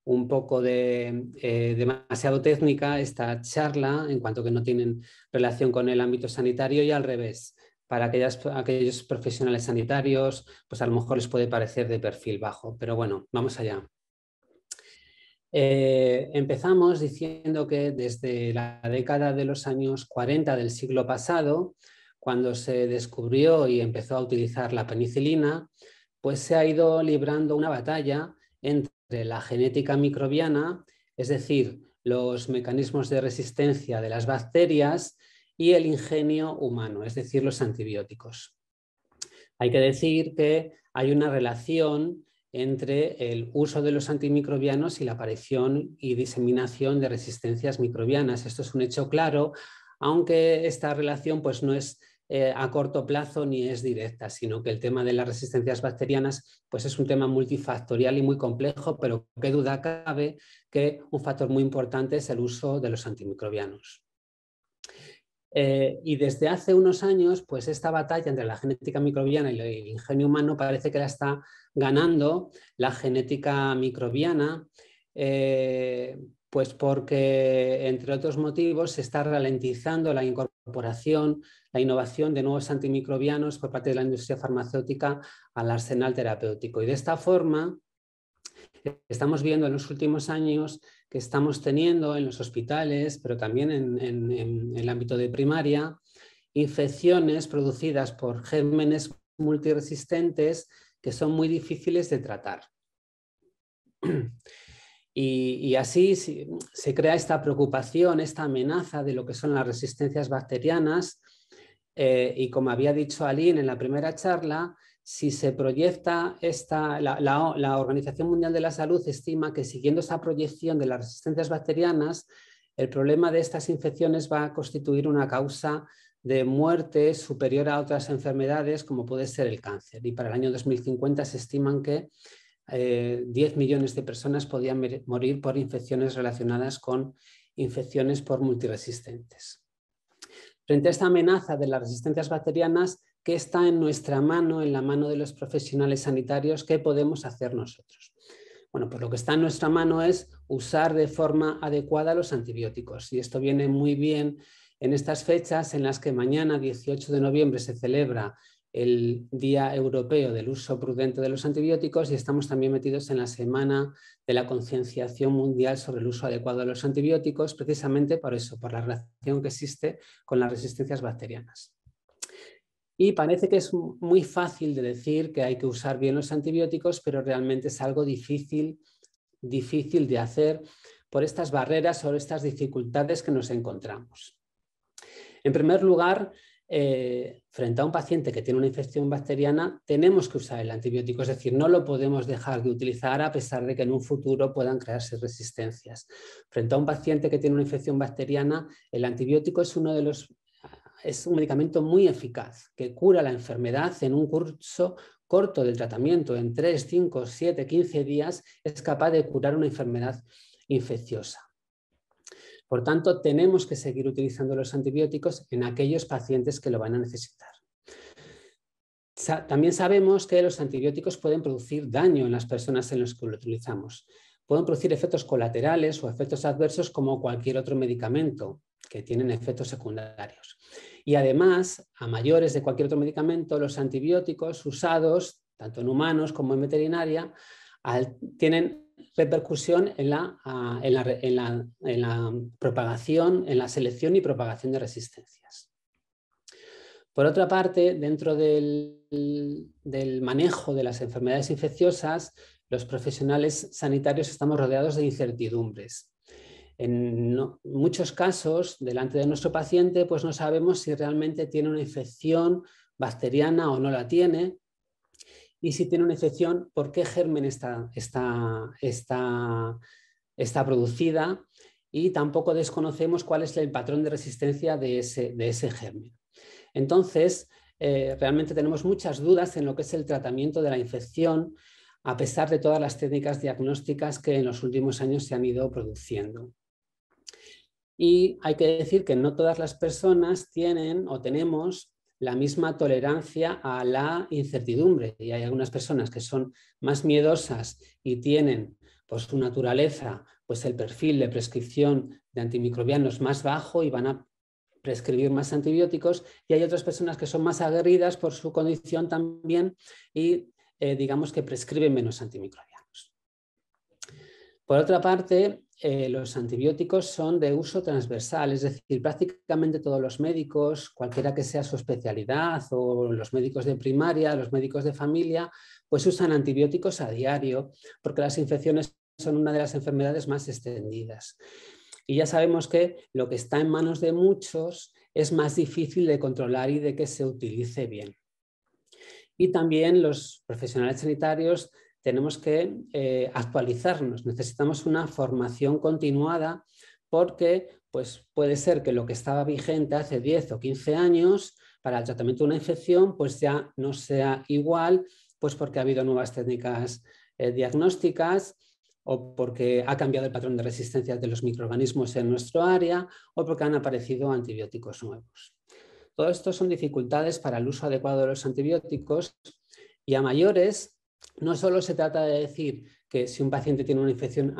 un poco de eh, demasiado técnica esta charla en cuanto que no tienen relación con el ámbito sanitario y al revés para aquellos profesionales sanitarios, pues a lo mejor les puede parecer de perfil bajo, pero bueno, vamos allá. Eh, empezamos diciendo que desde la década de los años 40 del siglo pasado, cuando se descubrió y empezó a utilizar la penicilina, pues se ha ido librando una batalla entre la genética microbiana, es decir, los mecanismos de resistencia de las bacterias, y el ingenio humano, es decir, los antibióticos. Hay que decir que hay una relación entre el uso de los antimicrobianos y la aparición y diseminación de resistencias microbianas. Esto es un hecho claro, aunque esta relación pues, no es eh, a corto plazo ni es directa, sino que el tema de las resistencias bacterianas pues, es un tema multifactorial y muy complejo, pero qué duda cabe que un factor muy importante es el uso de los antimicrobianos. Eh, y desde hace unos años, pues esta batalla entre la genética microbiana y el ingenio humano parece que la está ganando la genética microbiana, eh, pues porque, entre otros motivos, se está ralentizando la incorporación, la innovación de nuevos antimicrobianos por parte de la industria farmacéutica al arsenal terapéutico. Y de esta forma, estamos viendo en los últimos años estamos teniendo en los hospitales, pero también en, el ámbito de primaria, infecciones producidas por gérmenes multiresistentes que son muy difíciles de tratar. Y, así se, crea esta preocupación, esta amenaza de lo que son las resistencias bacterianas. Eh, y como había dicho Aline en la primera charla, si se proyecta esta, la, Organización Mundial de la Salud estima que siguiendo esa proyección de las resistencias bacterianas, el problema de estas infecciones va a constituir una causa de muerte superior a otras enfermedades como puede ser el cáncer. Y para el año 2050 se estiman que 10 eh, millones de personas podían morir por infecciones relacionadas con infecciones por multiresistentes. Frente a esta amenaza de las resistencias bacterianas, ¿Qué está en nuestra mano, en la mano de los profesionales sanitarios, qué podemos hacer nosotros. Bueno, pues lo que está en nuestra mano es usar de forma adecuada los antibióticos. Y esto viene muy bien en estas fechas en las que mañana, 18 de noviembre, se celebra el Día Europeo del Uso Prudente de los Antibióticos y estamos también metidos en la Semana de la Concienciación Mundial sobre el Uso Adecuado de los Antibióticos, precisamente por eso, por la relación que existe con las resistencias bacterianas. Y parece que es muy fácil de decir que hay que usar bien los antibióticos, pero realmente es algo difícil, difícil de hacer por estas barreras o estas dificultades que nos encontramos. En primer lugar, eh, frente a un paciente que tiene una infección bacteriana, tenemos que usar el antibiótico, es decir, no lo podemos dejar de utilizar a pesar de que en un futuro puedan crearse resistencias. Frente a un paciente que tiene una infección bacteriana, el antibiótico es uno de los es un medicamento muy eficaz que cura la enfermedad en un curso corto del tratamiento, en 3, 5, 7, 15 días, es capaz de curar una enfermedad infecciosa. Por tanto, tenemos que seguir utilizando los antibióticos en aquellos pacientes que lo van a necesitar. También sabemos que los antibióticos pueden producir daño en las personas en las que lo utilizamos. Pueden producir efectos colaterales o efectos adversos como cualquier otro medicamento que tienen efectos secundarios. Y además, a mayores de cualquier otro medicamento, los antibióticos usados, tanto en humanos como en veterinaria, tienen repercusión ah, en la, propagación, en la selección y propagación de resistencias. Por otra parte, dentro del manejo de las enfermedades infecciosas, los profesionales sanitarios estamos rodeados de incertidumbres. En muchos casos, delante de nuestro paciente, pues no sabemos si realmente tiene una infección bacteriana o no la tiene. Y si tiene una infección, ¿por qué germen está, producida? Y tampoco desconocemos cuál es el patrón de resistencia de ese, de germen. Entonces, eh, realmente tenemos muchas dudas en lo que es el tratamiento de la infección, a pesar de todas las técnicas diagnósticas que en los últimos años se han ido produciendo. Y hay que decir que no todas las personas tienen o tenemos la misma tolerancia a la incertidumbre. Y hay algunas personas que son más miedosas y tienen por su naturaleza pues el perfil de prescripción de antimicrobianos más bajo y van a prescribir más antibióticos y hay otras personas que son más aguerridas por su condición también y eh, digamos que prescriben menos antimicrobianos. Por otra parte, eh, los antibióticos son de uso transversal, es decir, prácticamente todos los médicos, cualquiera que sea su especialidad, o los médicos de primaria, los médicos de familia, pues usan antibióticos a diario, porque las infecciones son una de las enfermedades más extendidas. Y ya sabemos que lo que está en manos de muchos es más difícil de controlar y de que se utilice bien. Y también los profesionales sanitarios tenemos que eh, actualizarnos, necesitamos una formación continuada porque pues, puede ser que lo que estaba vigente hace 10 o 15 años para el tratamiento de una infección pues ya no sea igual, pues porque ha habido nuevas técnicas eh, diagnósticas o porque ha cambiado el patrón de resistencia de los microorganismos en nuestro área o porque han aparecido antibióticos nuevos. Todo esto son dificultades para el uso adecuado de los antibióticos y a mayores no solo se trata de decir que si un paciente tiene una infección,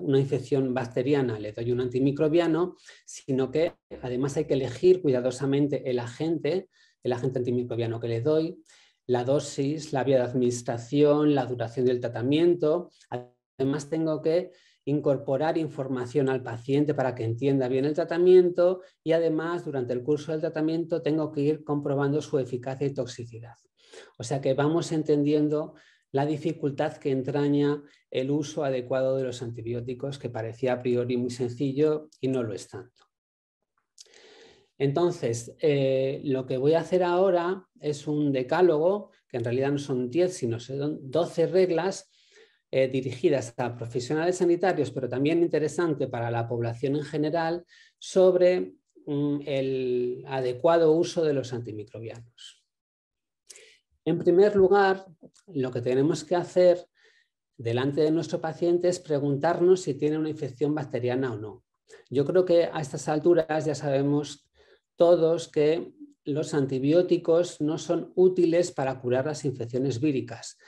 una infección bacteriana le doy un antimicrobiano, sino que además hay que elegir cuidadosamente el agente, el agente antimicrobiano que le doy, la dosis, la vía de administración, la duración del tratamiento. Además tengo que incorporar información al paciente para que entienda bien el tratamiento y además durante el curso del tratamiento tengo que ir comprobando su eficacia y toxicidad. O sea que vamos entendiendo la dificultad que entraña el uso adecuado de los antibióticos, que parecía a priori muy sencillo y no lo es tanto. Entonces, eh, lo que voy a hacer ahora es un decálogo, que en realidad no son 10, sino son 12 reglas eh, dirigidas a profesionales sanitarios, pero también interesante para la población en general, sobre mm, el adecuado uso de los antimicrobianos. En primer lugar, lo que tenemos que hacer delante de nuestro paciente es preguntarnos si tiene una infección bacteriana o no. Yo creo que a estas alturas ya sabemos todos que los antibióticos no son útiles para curar las infecciones víricas,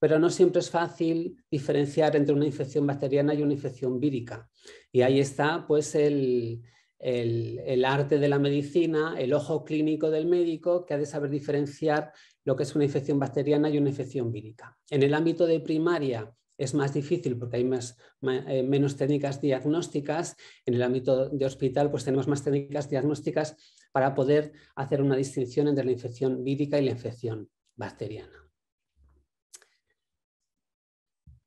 pero no siempre es fácil diferenciar entre una infección bacteriana y una infección vírica. Y ahí está pues el, el, arte de la medicina, el ojo clínico del médico que ha de saber diferenciar lo que es una infección bacteriana y una infección vírica. En el ámbito de primaria es más difícil porque hay eh, menos técnicas diagnósticas. En el ámbito de hospital pues tenemos más técnicas diagnósticas para poder hacer una distinción entre la infección vírica y la infección bacteriana.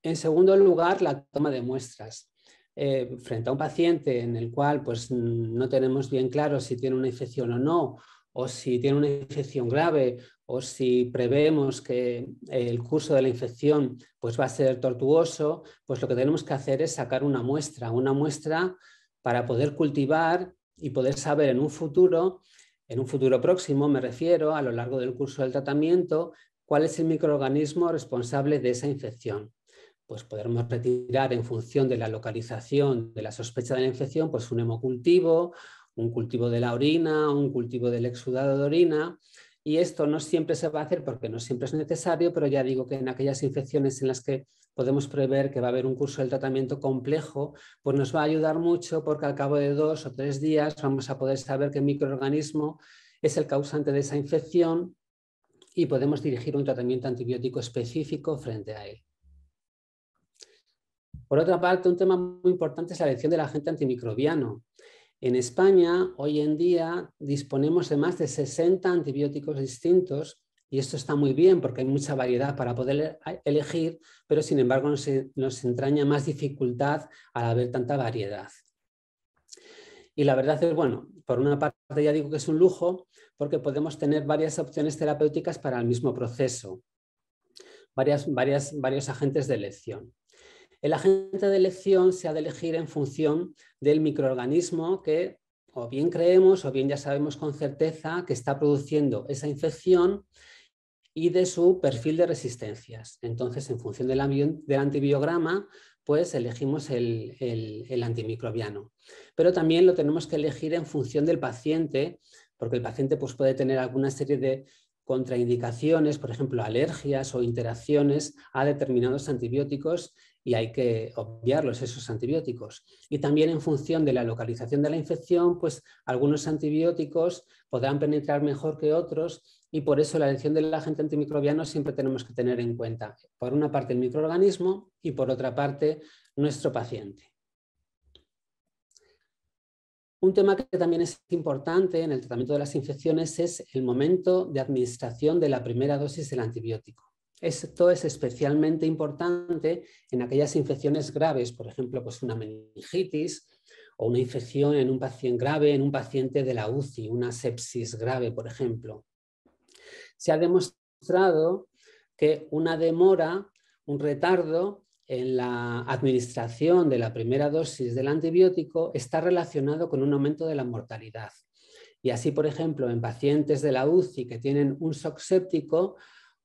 En segundo lugar, la toma de muestras. Eh, frente a un paciente en el cual pues, no tenemos bien claro si tiene una infección o no, o si tiene una infección grave, o si prevemos que el curso de la infección pues, va a ser tortuoso, pues lo que tenemos que hacer es sacar una muestra, una muestra para poder cultivar y poder saber en un futuro, en un futuro próximo me refiero, a lo largo del curso del tratamiento, cuál es el microorganismo responsable de esa infección pues podremos retirar en función de la localización de la sospecha de la infección, pues un hemocultivo, un cultivo de la orina, un cultivo del exudado de orina, y esto no siempre se va a hacer porque no siempre es necesario, pero ya digo que en aquellas infecciones en las que podemos prever que va a haber un curso del tratamiento complejo, pues nos va a ayudar mucho porque al cabo de dos o tres días vamos a poder saber qué microorganismo es el causante de esa infección y podemos dirigir un tratamiento antibiótico específico frente a él. Por otra parte, un tema muy importante es la elección del agente antimicrobiano. En España, hoy en día, disponemos de más de 60 antibióticos distintos y esto está muy bien porque hay mucha variedad para poder e-, elegir, pero sin embargo nos, entraña más dificultad al haber tanta variedad. Y la verdad es, bueno, por una parte ya digo que es un lujo porque podemos tener varias opciones terapéuticas para el mismo proceso, varias, varias, varios agentes de elección. El agente de elección se ha de elegir en función del microorganismo que o bien creemos o bien ya sabemos con certeza que está produciendo esa infección y de su perfil de resistencias. Entonces, en función del, antibiograma, pues elegimos el, antimicrobiano. Pero también lo tenemos que elegir en función del paciente, porque el paciente pues, puede tener alguna serie de contraindicaciones, por ejemplo, alergias o interacciones a determinados antibióticos y hay que obviarlos, esos antibióticos. Y también en función de la localización de la infección, pues algunos antibióticos podrán penetrar mejor que otros y por eso la elección del agente antimicrobiano siempre tenemos que tener en cuenta, por una parte el microorganismo y por otra parte nuestro paciente. Un tema que también es importante en el tratamiento de las infecciones es el momento de administración de la primera dosis del antibiótico. Esto es especialmente importante en aquellas infecciones graves, por ejemplo, pues una meningitis o una infección en un paciente grave, en un paciente de la UCI, una sepsis grave, por ejemplo. Se ha demostrado que una demora, un retardo en la administración de la primera dosis del antibiótico está relacionado con un aumento de la mortalidad. Y así, por ejemplo, en pacientes de la UCI que tienen un shock séptico,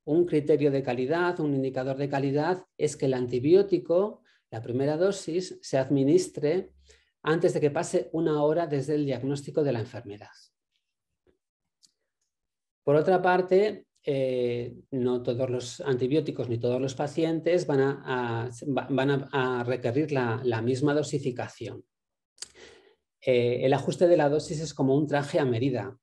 un criterio de calidad, un indicador de calidad, es que el antibiótico, la primera dosis, se administre antes de que pase una hora desde el diagnóstico de la enfermedad. Por otra parte, eh, no todos los antibióticos ni todos los pacientes van a, requerir la, misma dosificación. Eh, el ajuste de la dosis es como un traje a medida.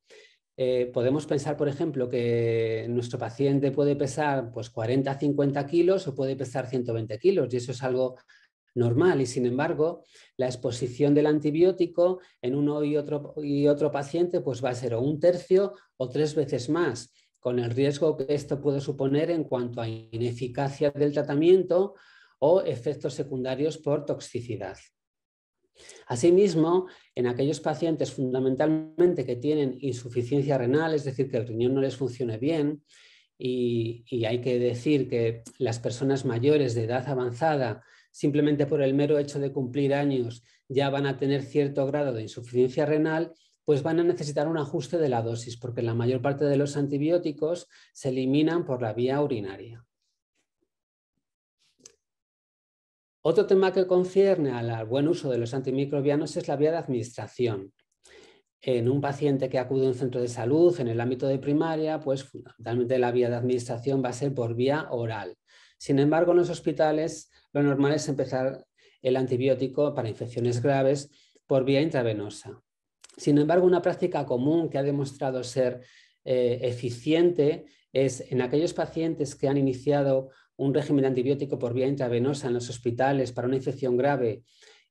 Eh, podemos pensar, por ejemplo, que nuestro paciente puede pesar pues, 40, 50 kilos o puede pesar 120 kilos, y eso es algo normal. Y sin embargo, la exposición del antibiótico en uno y otro, paciente pues, va a ser un tercio o tres veces más, con el riesgo que esto puede suponer en cuanto a ineficacia del tratamiento o efectos secundarios por toxicidad. Asimismo, en aquellos pacientes fundamentalmente que tienen insuficiencia renal, es decir, que el riñón no les funcione bien, y, y, hay que decir que las personas mayores de edad avanzada, simplemente por el mero hecho de cumplir años, ya van a tener cierto grado de insuficiencia renal, pues van a necesitar un ajuste de la dosis, porque la mayor parte de los antibióticos se eliminan por la vía urinaria. Otro tema que concierne al buen uso de los antimicrobianos es la vía de administración. En un paciente que acude a un centro de salud en el ámbito de primaria, pues fundamentalmente la vía de administración va a ser por vía oral. Sin embargo, en los hospitales lo normal es empezar el antibiótico para infecciones graves por vía intravenosa. Sin embargo, una práctica común que ha demostrado ser eh, eficiente es en aquellos pacientes que han iniciado un régimen antibiótico por vía intravenosa en los hospitales para una infección grave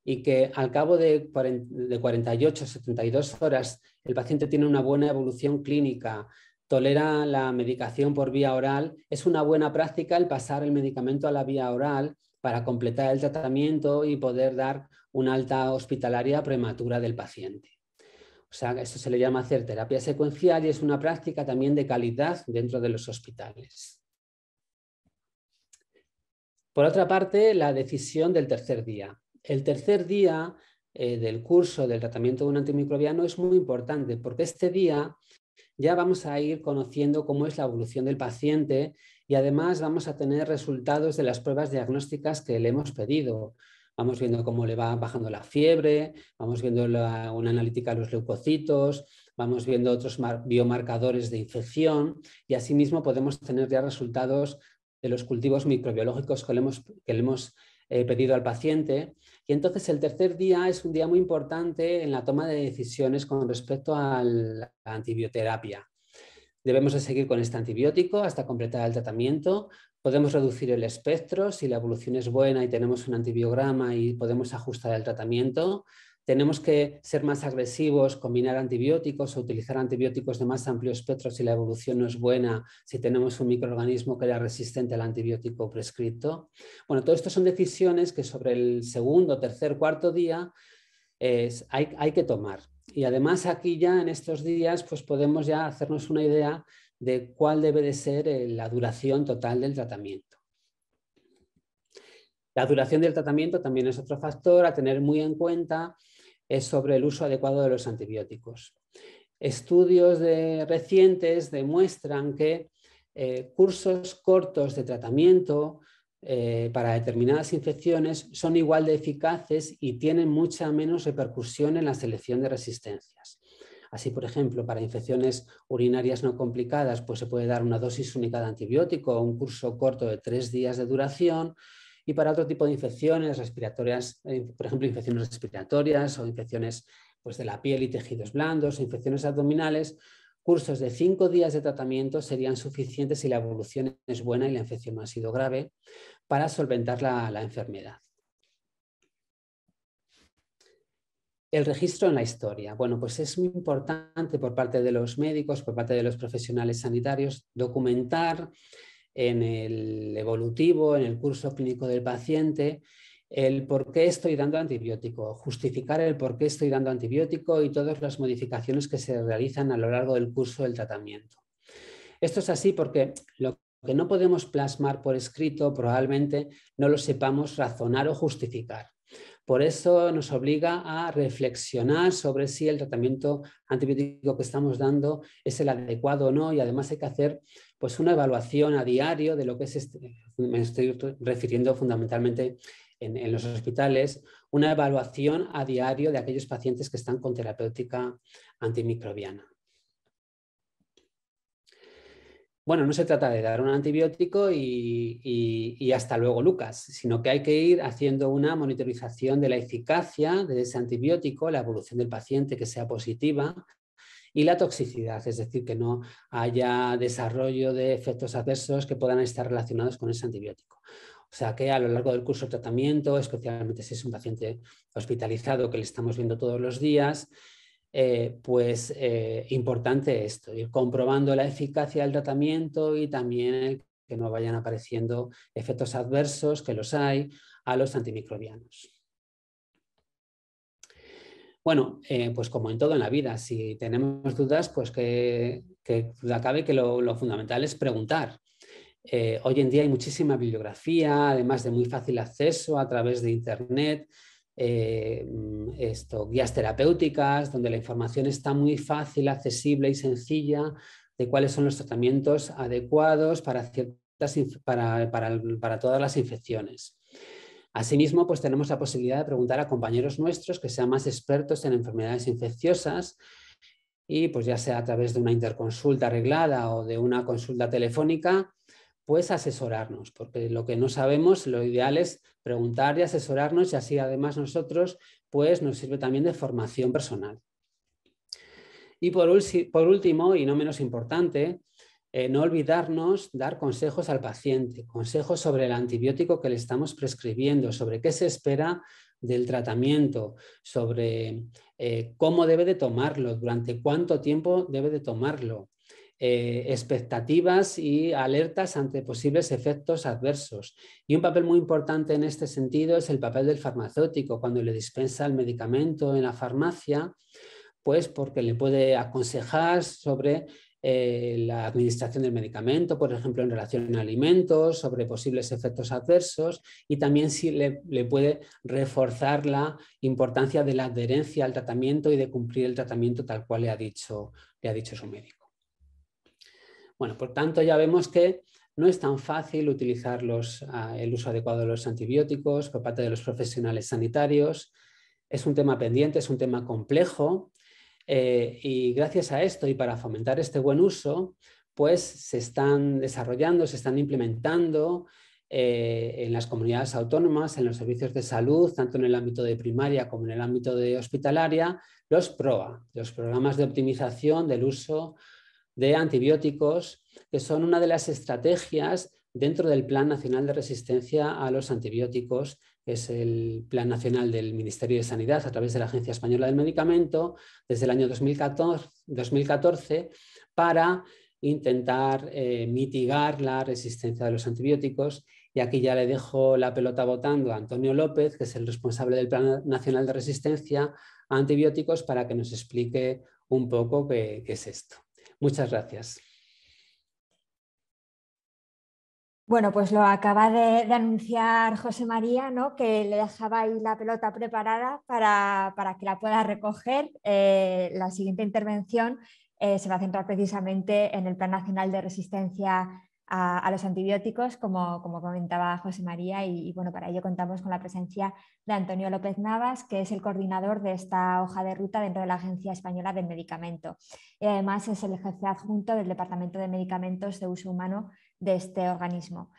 y que al cabo de, 48 72 horas el paciente tiene una buena evolución clínica, tolera la medicación por vía oral, es una buena práctica el pasar el medicamento a la vía oral para completar el tratamiento y poder dar una alta hospitalaria prematura del paciente. O sea, esto se le llama hacer terapia secuencial y es una práctica también de calidad dentro de los hospitales. Por otra parte, la decisión del tercer día. El tercer día eh, del curso del tratamiento de un antimicrobiano es muy importante porque este día ya vamos a ir conociendo cómo es la evolución del paciente y además vamos a tener resultados de las pruebas diagnósticas que le hemos pedido. Vamos viendo cómo le va bajando la fiebre, vamos viendo una analítica de los leucocitos, vamos viendo otros biomarcadores de infección y asimismo podemos tener ya resultados de los cultivos microbiológicos que le hemos, eh, pedido al paciente. Y entonces el tercer día es un día muy importante en la toma de decisiones con respecto a la antibioterapia. Debemos seguir con este antibiótico hasta completar el tratamiento. Podemos reducir el espectro si la evolución es buena y tenemos un antibiograma y podemos ajustar el tratamiento. Tenemos que ser más agresivos, combinar antibióticos o utilizar antibióticos de más amplio espectro si la evolución no es buena, si tenemos un microorganismo que era resistente al antibiótico prescrito. Bueno, todo esto son decisiones que sobre el segundo, tercer, cuarto día hay, hay que tomar. Y además aquí ya en estos días pues podemos ya hacernos una idea de cuál debe de ser eh, la duración total del tratamiento. La duración del tratamiento también es otro factor a tener muy en cuenta es sobre el uso adecuado de los antibióticos. Estudios recientes demuestran que eh, cursos cortos de tratamiento eh, para determinadas infecciones son igual de eficaces y tienen mucha menos repercusión en la selección de resistencias. Así, por ejemplo, para infecciones urinarias no complicadas, pues se puede dar una dosis única de antibiótico o un curso corto de tres días de duración, y para otro tipo de infecciones respiratorias, eh, por ejemplo, infecciones respiratorias o infecciones pues, de la piel y tejidos blandos, infecciones abdominales, cursos de cinco días de tratamiento serían suficientes si la evolución es buena y la infección no ha sido grave para solventar la, la enfermedad. El registro en la historia. Bueno, pues es muy importante por parte de los médicos, por parte de los profesionales sanitarios, documentar en el evolutivo, en el curso clínico del paciente, el por qué estoy dando antibiótico, justificar el por qué estoy dando antibiótico y todas las modificaciones que se realizan a lo largo del curso del tratamiento. Esto es así porque lo que no podemos plasmar por escrito probablemente no lo sepamos razonar o justificar. Por eso nos obliga a reflexionar sobre si el tratamiento antibiótico que estamos dando es el adecuado o no y además hay que hacer pues una evaluación a diario de lo que es, este, me estoy refiriendo fundamentalmente en, los hospitales, una evaluación a diario de aquellos pacientes que están con terapéutica antimicrobiana. Bueno, no se trata de dar un antibiótico y, y hasta luego, Lucas, sino que hay que ir haciendo una monitorización de la eficacia de ese antibiótico, la evolución del paciente que sea positiva, y la toxicidad, es decir, que no haya desarrollo de efectos adversos que puedan estar relacionados con ese antibiótico. O sea que a lo largo del curso de tratamiento, especialmente si es un paciente hospitalizado que le estamos viendo todos los días, eh, pues eh, importante esto, ir comprobando la eficacia del tratamiento y también que no vayan apareciendo efectos adversos, que los hay, a los antimicrobianos. Bueno, eh, pues como en todo en la vida, si tenemos dudas, pues que, que acabe que lo, fundamental es preguntar. Eh, hoy en día hay muchísima bibliografía, además de muy fácil acceso a través de Internet, eh, mm, esto, guías terapéuticas, donde la información está muy fácil, accesible y sencilla de cuáles son los tratamientos adecuados para, ciertas, para, para todas las infecciones. Asimismo, pues tenemos la posibilidad de preguntar a compañeros nuestros que sean más expertos en enfermedades infecciosas y pues ya sea a través de una interconsulta arreglada o de una consulta telefónica, pues asesorarnos, porque lo que no sabemos, lo ideal es preguntar y asesorarnos y así además nosotros pues nos sirve también de formación personal. Y por, por último, y no menos importante, eh, no olvidarnos dar consejos al paciente, consejos sobre el antibiótico que le estamos prescribiendo, sobre qué se espera del tratamiento, sobre eh, cómo debe de tomarlo, durante cuánto tiempo debe de tomarlo, eh, expectativas y alertas ante posibles efectos adversos. Y un papel muy importante en este sentido es el papel del farmacéutico cuando le dispensa el medicamento en la farmacia, pues porque le puede aconsejar sobre eh, la administración del medicamento, por ejemplo, en relación a alimentos, sobre posibles efectos adversos y también si le, puede reforzar la importancia de la adherencia al tratamiento y de cumplir el tratamiento tal cual le ha dicho, su médico. Bueno, por tanto, ya vemos que no es tan fácil utilizar ah, el uso adecuado de los antibióticos por parte de los profesionales sanitarios. Es un tema pendiente, es un tema complejo eh, y gracias a esto y para fomentar este buen uso, pues se están desarrollando, se están implementando eh, en las comunidades autónomas, en los servicios de salud, tanto en el ámbito de primaria como en el ámbito de hospitalaria, los PROA, los programas de optimización del uso de antibióticos, que son una de las estrategias dentro del Plan Nacional de Resistencia a los Antibióticos es el Plan Nacional del Ministerio de Sanidad a través de la Agencia Española del Medicamento desde el año 2014, para intentar eh, mitigar la resistencia de los antibióticos. Y aquí ya le dejo la pelota votando a Antonio López, que es el responsable del Plan Nacional de Resistencia a Antibióticos, para que nos explique un poco qué es esto. Muchas gracias. Bueno, pues lo acaba de, anunciar José María, que le dejaba ahí la pelota preparada para, que la pueda recoger. Eh, la siguiente intervención eh, se va a centrar precisamente en el Plan Nacional de Resistencia a, los Antibióticos, como, comentaba José María, y, bueno, para ello contamos con la presencia de Antonio López Navas, que es el coordinador de esta hoja de ruta dentro de la Agencia Española del Medicamento. Y además es el jefe adjunto del Departamento de Medicamentos de Uso Humano de este organismo.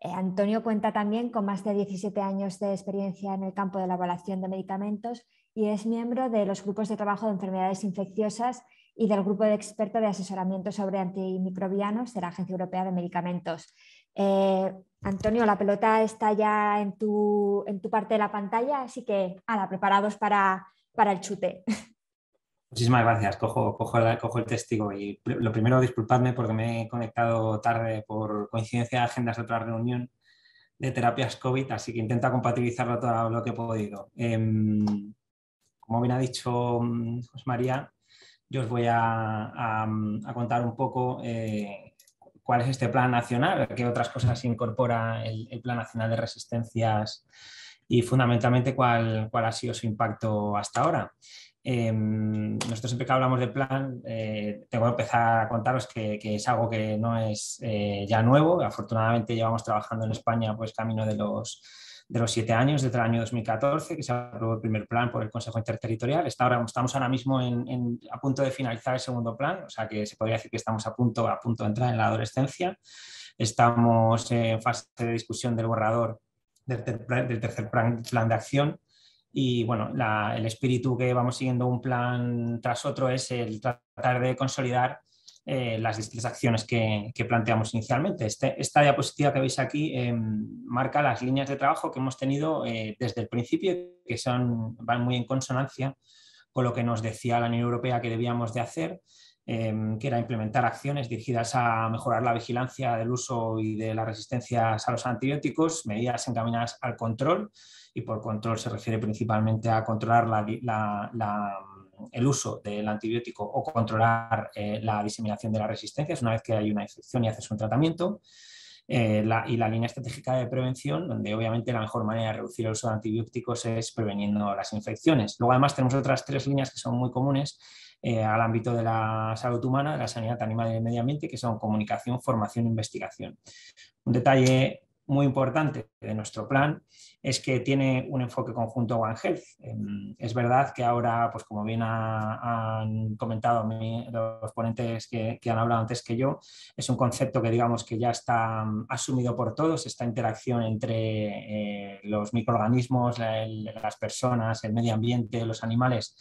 Eh, Antonio cuenta también con más de 17 años de experiencia en el campo de la evaluación de medicamentos y es miembro de los grupos de trabajo de enfermedades infecciosas y del grupo de expertos de asesoramiento sobre antimicrobianos de la Agencia Europea de Medicamentos. Eh, Antonio, la pelota está ya en tu, parte de la pantalla, así que, ala, preparados para el chute. Muchísimas gracias. Cojo, cojo, el testigo y lo primero, disculpadme porque me he conectado tarde por coincidencia de agendas de otra reunión de terapias COVID, así que intento compatibilizarlo todo lo que he podido. Em, como bien ha dicho mm, José María, yo os voy a, contar un poco eh, cuál es este plan nacional, qué otras cosas incorpora el, Plan Nacional de Resistencias y fundamentalmente cuál, cuál ha sido su impacto hasta ahora. Em, nosotros siempre que hablamos de plan, eh, tengo que empezar a contaros que, es algo que no es eh, ya nuevo. Afortunadamente llevamos trabajando en España pues camino de los, de los siete años, desde el año 2014, que se aprobó el primer plan por el Consejo Interterritorial. ahora, estamos ahora mismo a punto de finalizar el segundo plan, o sea que se podría decir que estamos a punto, a punto de entrar en la adolescencia. Estamos en fase de discusión del borrador del, tercer plan, plan de acción y bueno, el espíritu que vamos siguiendo un plan tras otro es el tratar de consolidar eh, las distintas acciones que, planteamos inicialmente. Este, esta diapositiva que veis aquí eh, marca las líneas de trabajo que hemos tenido eh, desde el principio, que son, van muy en consonancia con lo que nos decía la Unión Europea que debíamos de hacer, que era implementar acciones dirigidas a mejorar la vigilancia del uso y de las resistencias a los antibióticos, medidas encaminadas al control y por control se refiere principalmente a controlar la, el uso del antibiótico o controlar eh, la diseminación de las resistencias una vez que hay una infección y haces un tratamiento. Eh, y la línea estratégica de prevención, donde obviamente la mejor manera de reducir el uso de antibióticos es preveniendo las infecciones. Luego además tenemos otras tres líneas que son muy comunes eh, al ámbito de la salud humana, de la sanidad animal y del medio ambiente, que son comunicación, formación e investigación. Un detalle muy importante de nuestro plan es que tiene un enfoque conjunto One Health. Em, es verdad que ahora, pues como bien han comentado los ponentes que, han hablado antes que yo, es un concepto que digamos que ya está mm, asumido por todos, esta interacción entre eh, los microorganismos, las personas, el medio ambiente, los animales,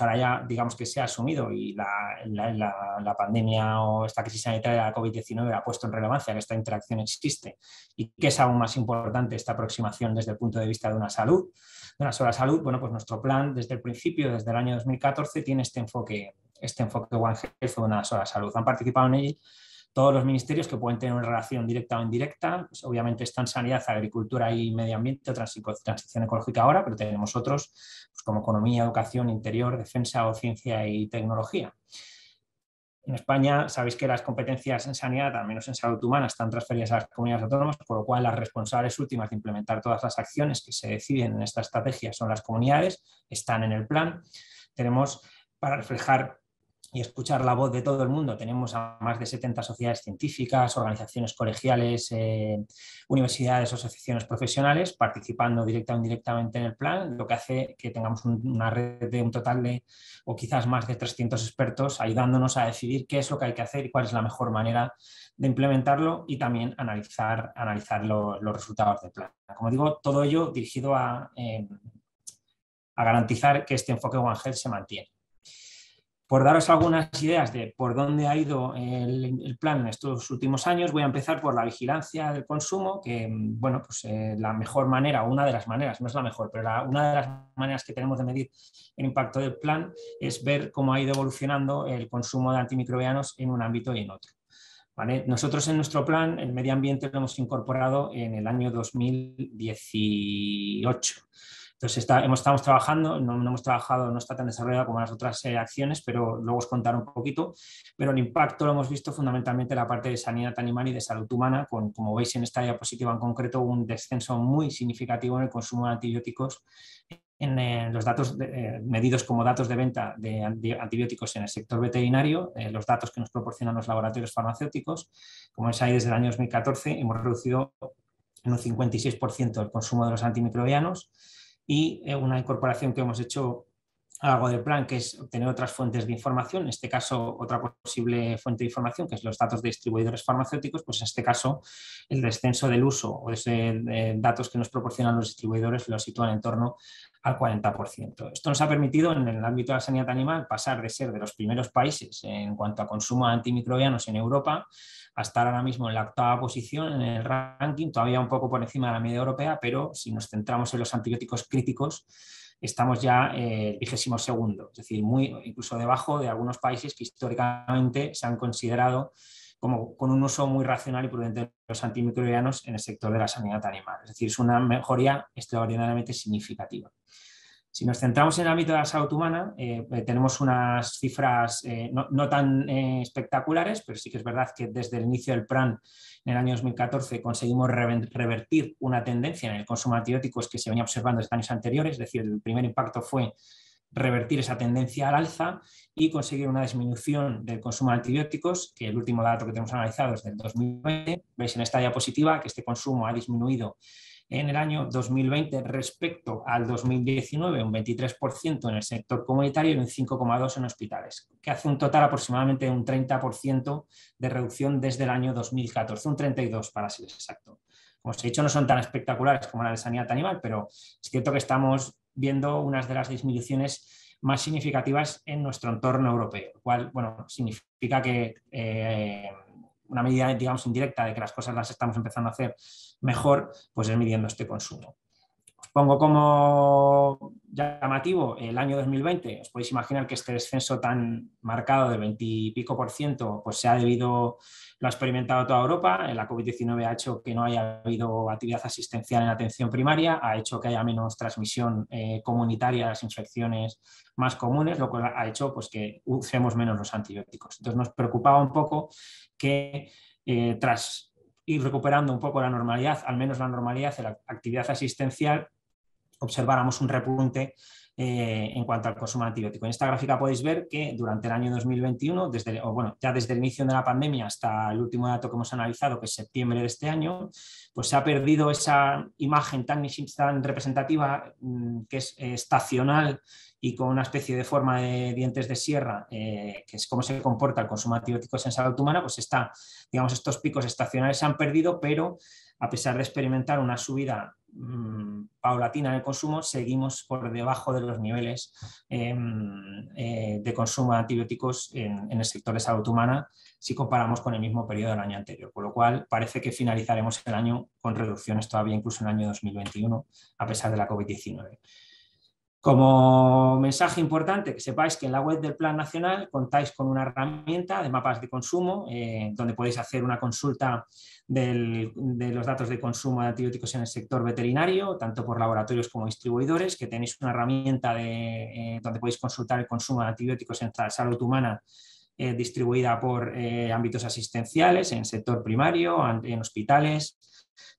ahora ya digamos que se ha asumido y la, la, pandemia o esta crisis sanitaria de la COVID-19 ha puesto en relevancia que esta interacción existe y que es aún más importante esta aproximación desde el punto de vista de una salud, de una sola salud, bueno, pues nuestro plan desde el principio, desde el año 2014, tiene este enfoque, este enfoque One Health, una sola salud. Han participado en él todos los ministerios que pueden tener una relación directa o indirecta, pues, obviamente están sanidad, agricultura y medio ambiente, transición ecológica ahora, pero tenemos otros pues, como economía, educación, interior, defensa o ciencia y tecnología. En España sabéis que las competencias en sanidad, al menos en salud humana, están transferidas a las comunidades autónomas, por lo cual las responsables últimas de implementar todas las acciones que se deciden en esta estrategia son las comunidades, están en el plan. Tenemos para reflejar y escuchar la voz de todo el mundo. Tenemos a más de 70 sociedades científicas, organizaciones colegiales, eh, universidades, asociaciones profesionales participando directa o indirectamente en el plan, lo que hace que tengamos una red de un total de, o quizás más de 300 expertos ayudándonos a decidir qué es lo que hay que hacer y cuál es la mejor manera de implementarlo y también analizar, analizar los resultados del plan. Como digo, todo ello dirigido a, eh, a garantizar que este enfoque One Health se mantiene por daros algunas ideas de por dónde ha ido el, plan en estos últimos años, voy a empezar por la vigilancia del consumo, que, mm, bueno, pues eh, la mejor manera, una de las maneras, no es la mejor, pero una de las maneras que tenemos de medir el impacto del plan es ver cómo ha ido evolucionando el consumo de antimicrobianos en un ámbito y en otro. Nosotros en nuestro plan el medio ambiente lo hemos incorporado en el año 2018. Entonces, hemos, estamos trabajando, no, hemos trabajado, no está tan desarrollada como las otras eh, acciones, pero luego os contaré un poquito. Pero el impacto lo hemos visto fundamentalmente en la parte de sanidad animal y de salud humana, con, como veis en esta diapositiva en concreto, un descenso muy significativo en el consumo de antibióticos en eh, los datos eh, medidos como datos de venta de antibióticos en el sector veterinario, los datos que nos proporcionan los laboratorios farmacéuticos, como es ahí desde el año 2014 hemos reducido en un 56% el consumo de los antimicrobianos, y eh, una incorporación que hemos hecho algo del plan, que es obtener otras fuentes de información, en este caso otra posible fuente de información, que es los datos de distribuidores farmacéuticos, pues en este caso el descenso del uso o de eh, datos que nos proporcionan los distribuidores lo sitúan en torno al 40%. Esto nos ha permitido en el ámbito de la sanidad animal pasar de ser de los primeros países en cuanto a consumo antimicrobianos en Europa a estar ahora mismo en la octava posición en el ranking, todavía un poco por encima de la media europea, pero si nos centramos en los antibióticos críticos, estamos ya eh, el vigésimo segundo, es decir, muy, incluso debajo de algunos países que históricamente se han considerado como con un uso muy racional y prudente de los antimicrobianos en el sector de la sanidad animal. Es decir, es una mejoría extraordinariamente significativa. Si nos centramos en el ámbito de la salud humana, eh, eh, tenemos unas cifras eh, no, tan espectaculares, pero sí que es verdad que desde el inicio del PRAN en el año 2014 conseguimos revertir una tendencia en el consumo de antibióticos que se venía observando desde años anteriores, es decir, el primer impacto fue revertir esa tendencia al alza y conseguir una disminución del consumo de antibióticos, que el último dato que tenemos analizado es del 2020. Veis en esta diapositiva que este consumo ha disminuido en el año 2020 respecto al 2019, un 23% en el sector comunitario y un 5,2% en hospitales, que hace un total aproximadamente de un 30% de reducción desde el año 2014, un 32% para ser exacto. Como os he dicho, no son tan espectaculares como la de sanidad animal, pero es cierto que estamos viendo unas de las disminuciones más significativas en nuestro entorno europeo, lo cual bueno, significa que eh, una medida, digamos, indirecta de que las cosas las estamos empezando a hacer mejor, pues es midiendo este consumo. Os pongo como llamativo el año 2020. Os podéis imaginar que este descenso tan marcado del 20 y pico por ciento, pues se ha debido, lo ha experimentado toda Europa. La COVID-19 ha hecho que no haya habido actividad asistencial en atención primaria, ha hecho que haya menos transmisión eh, comunitaria de las infecciones más comunes, lo cual ha hecho pues, que usemos menos los antibióticos. Entonces nos preocupaba un poco que eh, tras y recuperando un poco la normalidad, al menos la normalidad de la actividad asistencial, observáramos un repunte eh, en cuanto al consumo antibiótico. En esta gráfica podéis ver que durante el año 2021, desde, o bueno, ya desde el inicio de la pandemia hasta el último dato que hemos analizado, que es septiembre de este año, pues se ha perdido esa imagen tan, representativa mm, que es eh, estacional y con una especie de forma de dientes de sierra, eh, que es cómo se comporta el consumo antibiótico en salud humana, pues está, digamos, estos picos estacionales se han perdido, pero a pesar de experimentar una subida mm, paulatina en el consumo, seguimos por debajo de los niveles em, eh, de consumo de antibióticos en, en, el sector de salud humana si comparamos con el mismo periodo del año anterior, con lo cual parece que finalizaremos el año con reducciones todavía incluso en el año 2021, a pesar de la COVID-19. Como mensaje importante, que sepáis que en la web del Plan Nacional contáis con una herramienta de mapas de consumo, eh, donde podéis hacer una consulta de los datos de consumo de antibióticos en el sector veterinario, tanto por laboratorios como distribuidores, que tenéis una herramienta eh, donde podéis consultar el consumo de antibióticos en salud humana eh, distribuida por eh, ámbitos asistenciales, en sector primario, en hospitales.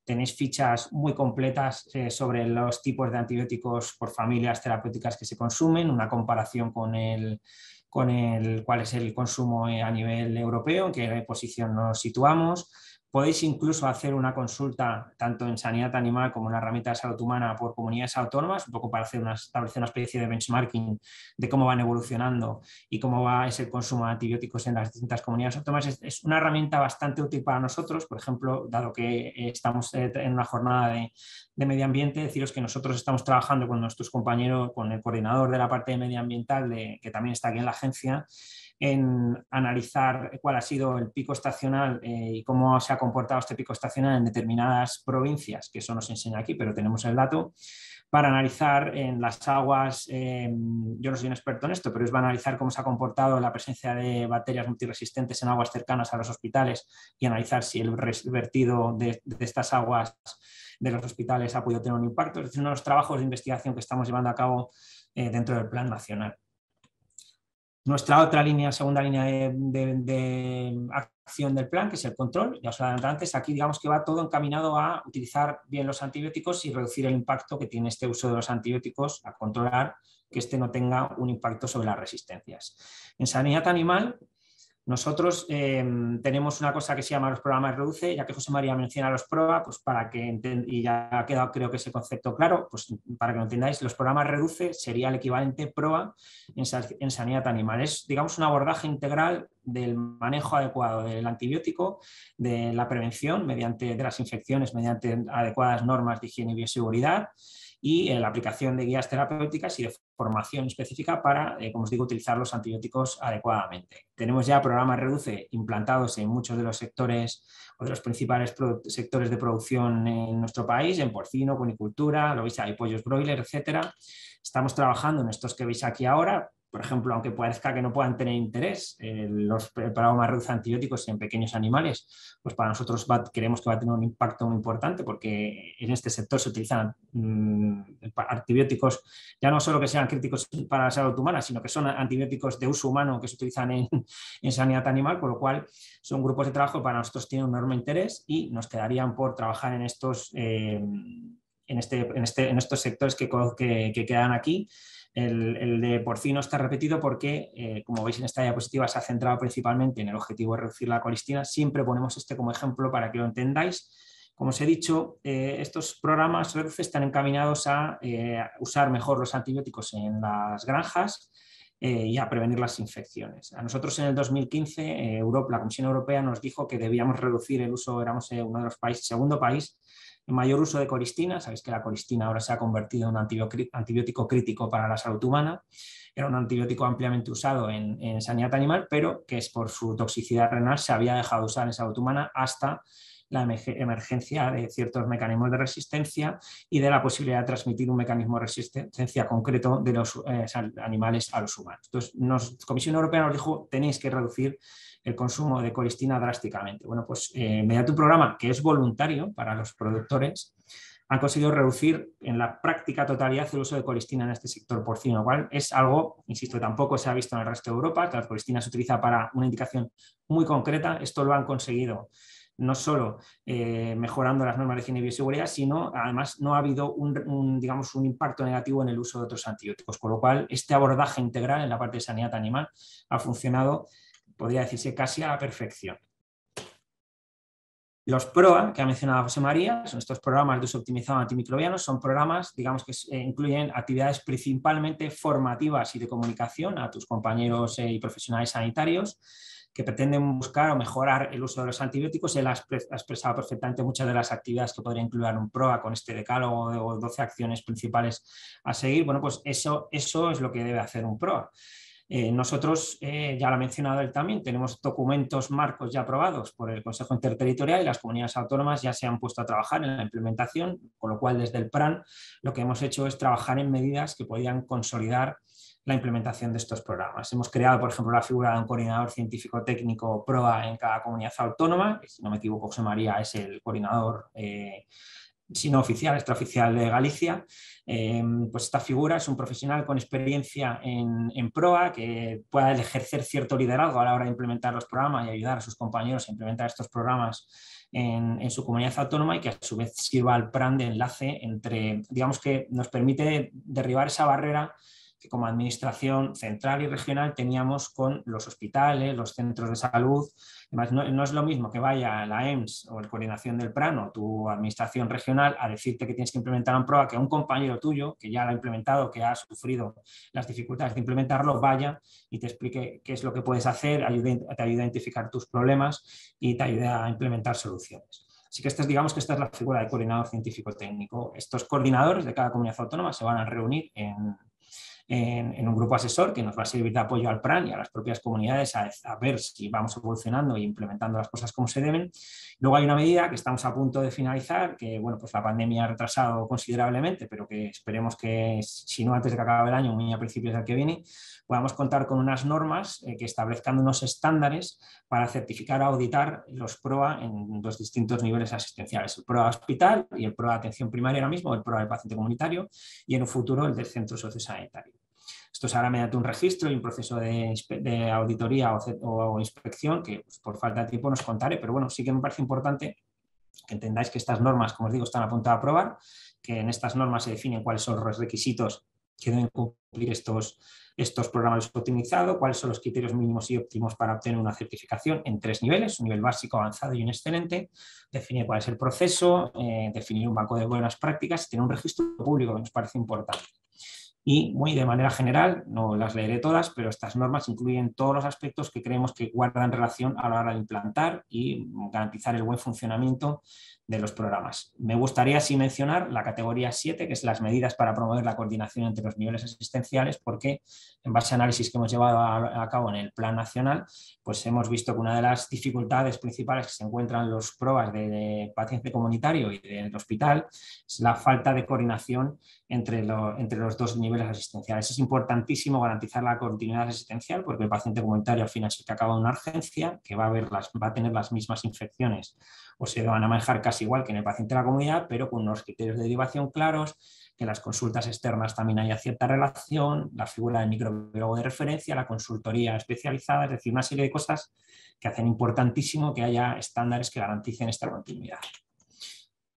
Tenéis fichas muy completas eh, sobre los tipos de antibióticos por familias terapéuticas que se consumen, una comparación con el, con cuál es el consumo a nivel europeo, en qué posición nos situamos Podéis incluso hacer una consulta tanto en sanidad animal como en la herramienta de salud humana por comunidades autónomas, un poco para hacer establecer una especie de benchmarking de cómo van evolucionando y cómo va ese consumo de antibióticos en las distintas comunidades autónomas. Es, una herramienta bastante útil para nosotros, por ejemplo, dado que estamos eh, en una jornada de, medio ambiente, deciros que nosotros estamos trabajando con nuestros compañeros, con el coordinador de la parte medioambiental, de, que también está aquí en la agencia, en analizar cuál ha sido el pico estacional eh, y cómo se ha comportado este pico estacional en determinadas provincias, que eso nos enseña aquí, pero tenemos el dato, para analizar en las aguas, em, yo no soy un experto en esto, pero es analizar cómo se ha comportado la presencia de bacterias multiresistentes en aguas cercanas a los hospitales y analizar si el vertido de, estas aguas de los hospitales ha podido tener un impacto. Es uno de los trabajos de investigación que estamos llevando a cabo eh, dentro del Plan Nacional. Nuestra otra línea, segunda línea de, acción del plan, que es el control, ya os hablaba antes, aquí digamos que va todo encaminado a utilizar bien los antibióticos y reducir el impacto que tiene este uso de los antibióticos, a controlar que este no tenga un impacto sobre las resistencias. En sanidad animal, nosotros em, tenemos una cosa que se llama los programas Reduce, ya que José María menciona los PROA, pues para que y ya ha quedado creo que ese concepto claro, pues para que lo entendáis, los programas Reduce sería el equivalente PROA en, sanidad animal. Es, digamos, un abordaje integral del manejo adecuado del antibiótico, de la prevención mediante de las infecciones mediante adecuadas normas de higiene y bioseguridad y en eh, la aplicación de guías terapéuticas y de formación específica para, eh, como os digo, utilizar los antibióticos adecuadamente. Tenemos ya programas Reduce implantados en muchos de los sectores o de los principales sectores de producción en nuestro país, en porcino, conicultura, lo veis, hay pollos broiler, etcétera. Estamos trabajando en estos que veis aquí ahora, por ejemplo, aunque parezca que no puedan tener interés eh, los preparados más reducen antibióticos en pequeños animales, pues para nosotros creemos que va a tener un impacto muy importante porque en este sector se utilizan mm, antibióticos ya no solo que sean críticos para la salud humana, sino que son antibióticos de uso humano que se utilizan en, sanidad animal, por lo cual son grupos de trabajo que para nosotros tienen un enorme interés y nos quedarían por trabajar en estos... Eh, este, este, en, estos sectores que, quedan aquí el, de por fin no está repetido porque, eh, como veis en esta diapositiva, se ha centrado principalmente en el objetivo de reducir la colistina. Siempre ponemos este como ejemplo para que lo entendáis. Como os he dicho, eh, estos programas están encaminados eh, a usar mejor los antibióticos en las granjas y a prevenir las infecciones. A nosotros en el 2015, la Comisión Europea nos dijo que debíamos reducir el uso, éramos uno de los países, segundo país mayor uso de coristina, sabéis que la coristina ahora se ha convertido en un antibiótico crítico para la salud humana, era un antibiótico ampliamente usado en, sanidad animal, pero que es por su toxicidad renal se había dejado usar en salud humana hasta la emergencia de ciertos mecanismos de resistencia y de la posibilidad de transmitir un mecanismo de resistencia concreto de los eh, animales a los humanos. Entonces, la Comisión Europea nos dijo, tenéis que reducir el consumo de colistina drásticamente. Bueno, pues eh, mediante un programa que es voluntario para los productores, han conseguido reducir en la práctica totalidad el uso de colistina en este sector porcino, lo cual es algo, insisto, tampoco se ha visto en el resto de Europa, que la colistina se utiliza para una indicación muy concreta, esto lo han conseguido no solo eh, mejorando las normas de higiene y bioseguridad, sino además no ha habido digamos, un impacto negativo en el uso de otros antibióticos, con lo cual este abordaje integral en la parte de sanidad animal ha funcionado podría decirse casi a la perfección. Los PROA, que ha mencionado José María, son estos programas de uso optimizado antimicrobiano, son programas, digamos, que incluyen actividades principalmente formativas y de comunicación a tus compañeros eh, y profesionales sanitarios, que pretenden buscar o mejorar el uso de los antibióticos. Él ha expresado perfectamente muchas de las actividades que podría incluir un PROA con este decálogo o 12 acciones principales a seguir. Bueno, pues eso, eso es lo que debe hacer un PROA. Eh, nosotros, eh, ya lo ha mencionado él también, tenemos documentos marcos ya aprobados por el Consejo Interterritorial y las comunidades autónomas ya se han puesto a trabajar en la implementación, con lo cual desde el PRAN lo que hemos hecho es trabajar en medidas que podían consolidar la implementación de estos programas. Hemos creado, por ejemplo, la figura de un coordinador científico técnico PROA en cada comunidad autónoma, que si no me equivoco, José María es el coordinador eh, sino oficial, extraoficial de Galicia. Em, pues esta figura es un profesional con experiencia en, PROA que pueda ejercer cierto liderazgo a la hora de implementar los programas y ayudar a sus compañeros a implementar estos programas en, en su comunidad autónoma y que a su vez sirva al plan de enlace entre, digamos que nos permite derribar esa barrera que como administración central y regional teníamos con los hospitales, los centros de salud, Además, no, es lo mismo que vaya la EMS o el coordinación del PRANO, tu administración regional, a decirte que tienes que implementar una prueba, que un compañero tuyo, que ya lo ha implementado, que ha sufrido las dificultades de implementarlo, vaya y te explique qué es lo que puedes hacer, te ayude a identificar tus problemas y te ayude a implementar soluciones. Así que esta digamos que esta es la figura de coordinador científico técnico. Estos coordinadores de cada comunidad autónoma se van a reunir en en, un grupo asesor que nos va a servir de apoyo al PRAN y a las propias comunidades a, ver si vamos evolucionando e implementando las cosas como se deben. Luego hay una medida que estamos a punto de finalizar, que bueno, pues la pandemia ha retrasado considerablemente, pero que esperemos que, si no antes de que acabe el año, muy a principios del que viene, podamos contar con unas normas eh, que establezcan unos estándares para certificar, auditar los PROA en los distintos niveles asistenciales, el PROA hospital y el PROA atención primaria ahora mismo, el PROA del paciente comunitario y en un futuro el del centro sociosanitario. Esto es ahora mediante un registro y un proceso de, auditoría o, inspección, que pues, por falta de tiempo nos contaré, pero bueno, sí que me parece importante que entendáis que estas normas, como os digo, están apuntadas a aprobar, que en estas normas se definen cuáles son los requisitos que deben cumplir estos, estos programas optimizados, cuáles son los criterios mínimos y óptimos para obtener una certificación en tres niveles, un nivel básico, avanzado y un excelente, Define cuál es el proceso, eh, definir un banco de buenas prácticas y tener un registro público que nos parece importante y muy de manera general, no las leeré todas, pero estas normas incluyen todos los aspectos que creemos que guardan relación a la hora de implantar y garantizar el buen funcionamiento de los programas. Me gustaría así mencionar la categoría 7, que es las medidas para promover la coordinación entre los niveles asistenciales, porque en base a análisis que hemos llevado a, cabo en el plan nacional, pues hemos visto que una de las dificultades principales que se encuentran los pruebas de, de paciente comunitario y del hospital es la falta de coordinación entre, entre los dos niveles asistenciales. Es importantísimo garantizar la continuidad asistencial porque el paciente comunitario al final se te acaba una urgencia que va a, ver las, va a tener las mismas infecciones o se van a manejar casi igual que en el paciente de la comunidad, pero con unos criterios de derivación claros, que las consultas externas también haya cierta relación, la figura de microbiólogo de referencia, la consultoría especializada, es decir, una serie de cosas que hacen importantísimo que haya estándares que garanticen esta continuidad.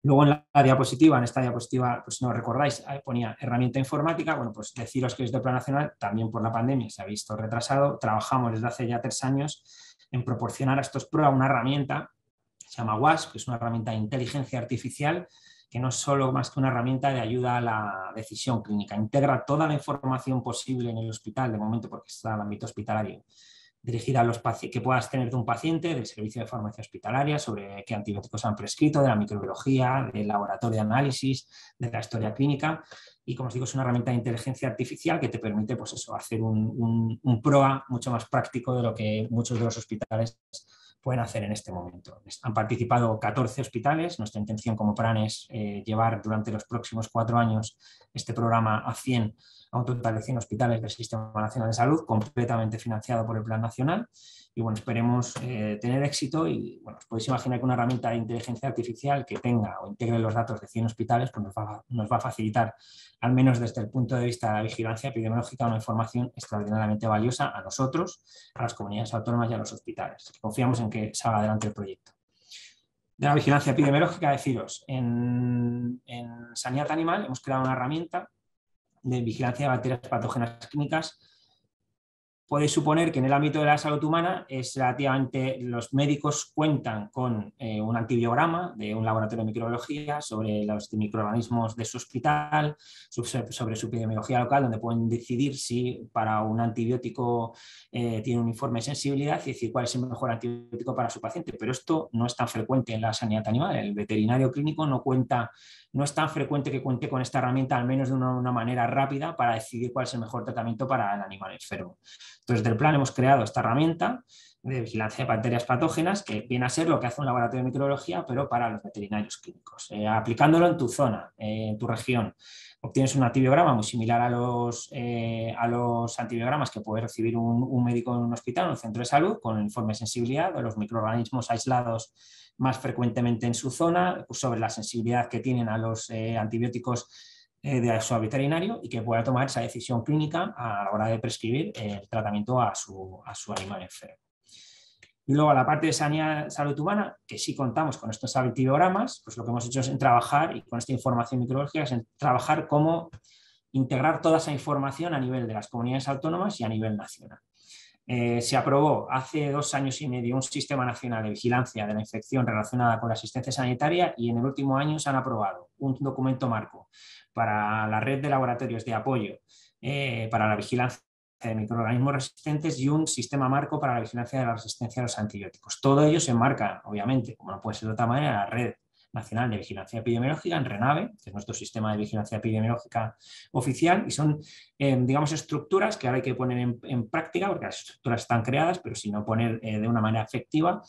Luego en la diapositiva, en esta diapositiva, pues no recordáis, ponía herramienta informática, bueno, pues deciros que desde el Plan Nacional, también por la pandemia se ha visto retrasado, trabajamos desde hace ya tres años en proporcionar a estos pruebas una herramienta se llama WASP, que es una herramienta de inteligencia artificial que no es solo más que una herramienta de ayuda a la decisión clínica, integra toda la información posible en el hospital, de momento porque está en el ámbito hospitalario, dirigida a los que puedas tener de un paciente, del servicio de farmacia hospitalaria, sobre qué antibióticos han prescrito, de la microbiología, del laboratorio de análisis, de la historia clínica. Y como os digo, es una herramienta de inteligencia artificial que te permite pues eso, hacer un, un PROA mucho más práctico de lo que muchos de los hospitales pueden hacer en este momento. Han participado 14 hospitales. Nuestra intención como plan es eh, llevar durante los próximos cuatro años este programa a 100 a un total de 100 hospitales del Sistema Nacional de Salud, completamente financiado por el Plan Nacional. Y bueno, esperemos eh, tener éxito y bueno, os podéis imaginar que una herramienta de inteligencia artificial que tenga o integre los datos de 100 hospitales pues nos, va, nos va a facilitar, al menos desde el punto de vista de la vigilancia epidemiológica, una información extraordinariamente valiosa a nosotros, a las comunidades autónomas y a los hospitales. Confiamos en que salga adelante el proyecto de la vigilancia epidemiológica, deciros, en, en, sanidad animal hemos creado una herramienta de vigilancia de bacterias patógenas químicas. puede suponer que en el ámbito de la salud humana es relativamente los médicos cuentan con eh, un antibiograma de un laboratorio de microbiología sobre los microorganismos de su hospital, sobre su epidemiología local, donde pueden decidir si para un antibiótico eh, tiene un informe de sensibilidad y decir cuál es el mejor antibiótico para su paciente. Pero esto no es tan frecuente en la sanidad animal. El veterinario clínico no cuenta no es tan frecuente que cuente con esta herramienta, al menos de una, manera rápida, para decidir cuál es el mejor tratamiento para el animal enfermo. Entonces, del plan hemos creado esta herramienta de vigilancia de bacterias patógenas, que viene a ser lo que hace un laboratorio de microbiología, pero para los veterinarios clínicos, eh, aplicándolo en tu zona, eh, en tu región obtienes un antibiograma muy similar a los, eh, a los antibiogramas que puede recibir un, médico en un hospital o un centro de salud, con el informe de sensibilidad de los microorganismos aislados más frecuentemente en su zona, sobre la sensibilidad que tienen a los eh, antibióticos eh, de su veterinario y que pueda tomar esa decisión clínica a la hora de prescribir el tratamiento a su, a su animal enfermo. Y luego la parte de salud humana, que sí contamos con estos antibiogramas, pues lo que hemos hecho es en trabajar, y con esta información microbiológica, es en trabajar cómo integrar toda esa información a nivel de las comunidades autónomas y a nivel nacional. Eh, se aprobó hace dos años y medio un sistema nacional de vigilancia de la infección relacionada con la asistencia sanitaria y en el último año se han aprobado un documento marco para la red de laboratorios de apoyo eh, para la vigilancia de eh, microorganismos resistentes y un sistema marco para la vigilancia de la resistencia a los antibióticos. Todo ello se enmarca, obviamente, como no puede ser de otra manera, la red Nacional de Vigilancia Epidemiológica, en RENAVE, que es nuestro sistema de vigilancia epidemiológica oficial, y son, eh, digamos, estructuras que ahora hay que poner en, práctica, porque las estructuras están creadas, pero si no poner eh, de una manera efectiva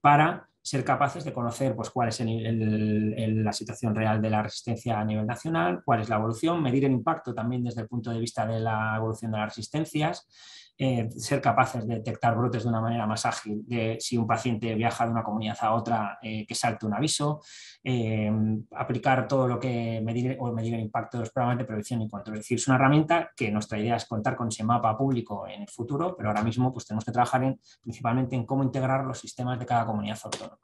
para ser capaces de conocer pues, cuál es la situación real de la resistencia a nivel nacional, cuál es la evolución, medir el impacto también desde el punto de vista de la evolución de las resistencias, eh, ser capaces de detectar brotes de una manera más ágil, de si un paciente viaja de una comunidad a otra, eh, que salte un aviso, eh, aplicar todo lo que medir o medir el impacto de los programas de prevención y control. Es decir, es una herramienta que nuestra idea es contar con ese mapa público en el futuro, pero ahora mismo pues, tenemos que trabajar en, principalmente en cómo integrar los sistemas de cada comunidad autónoma.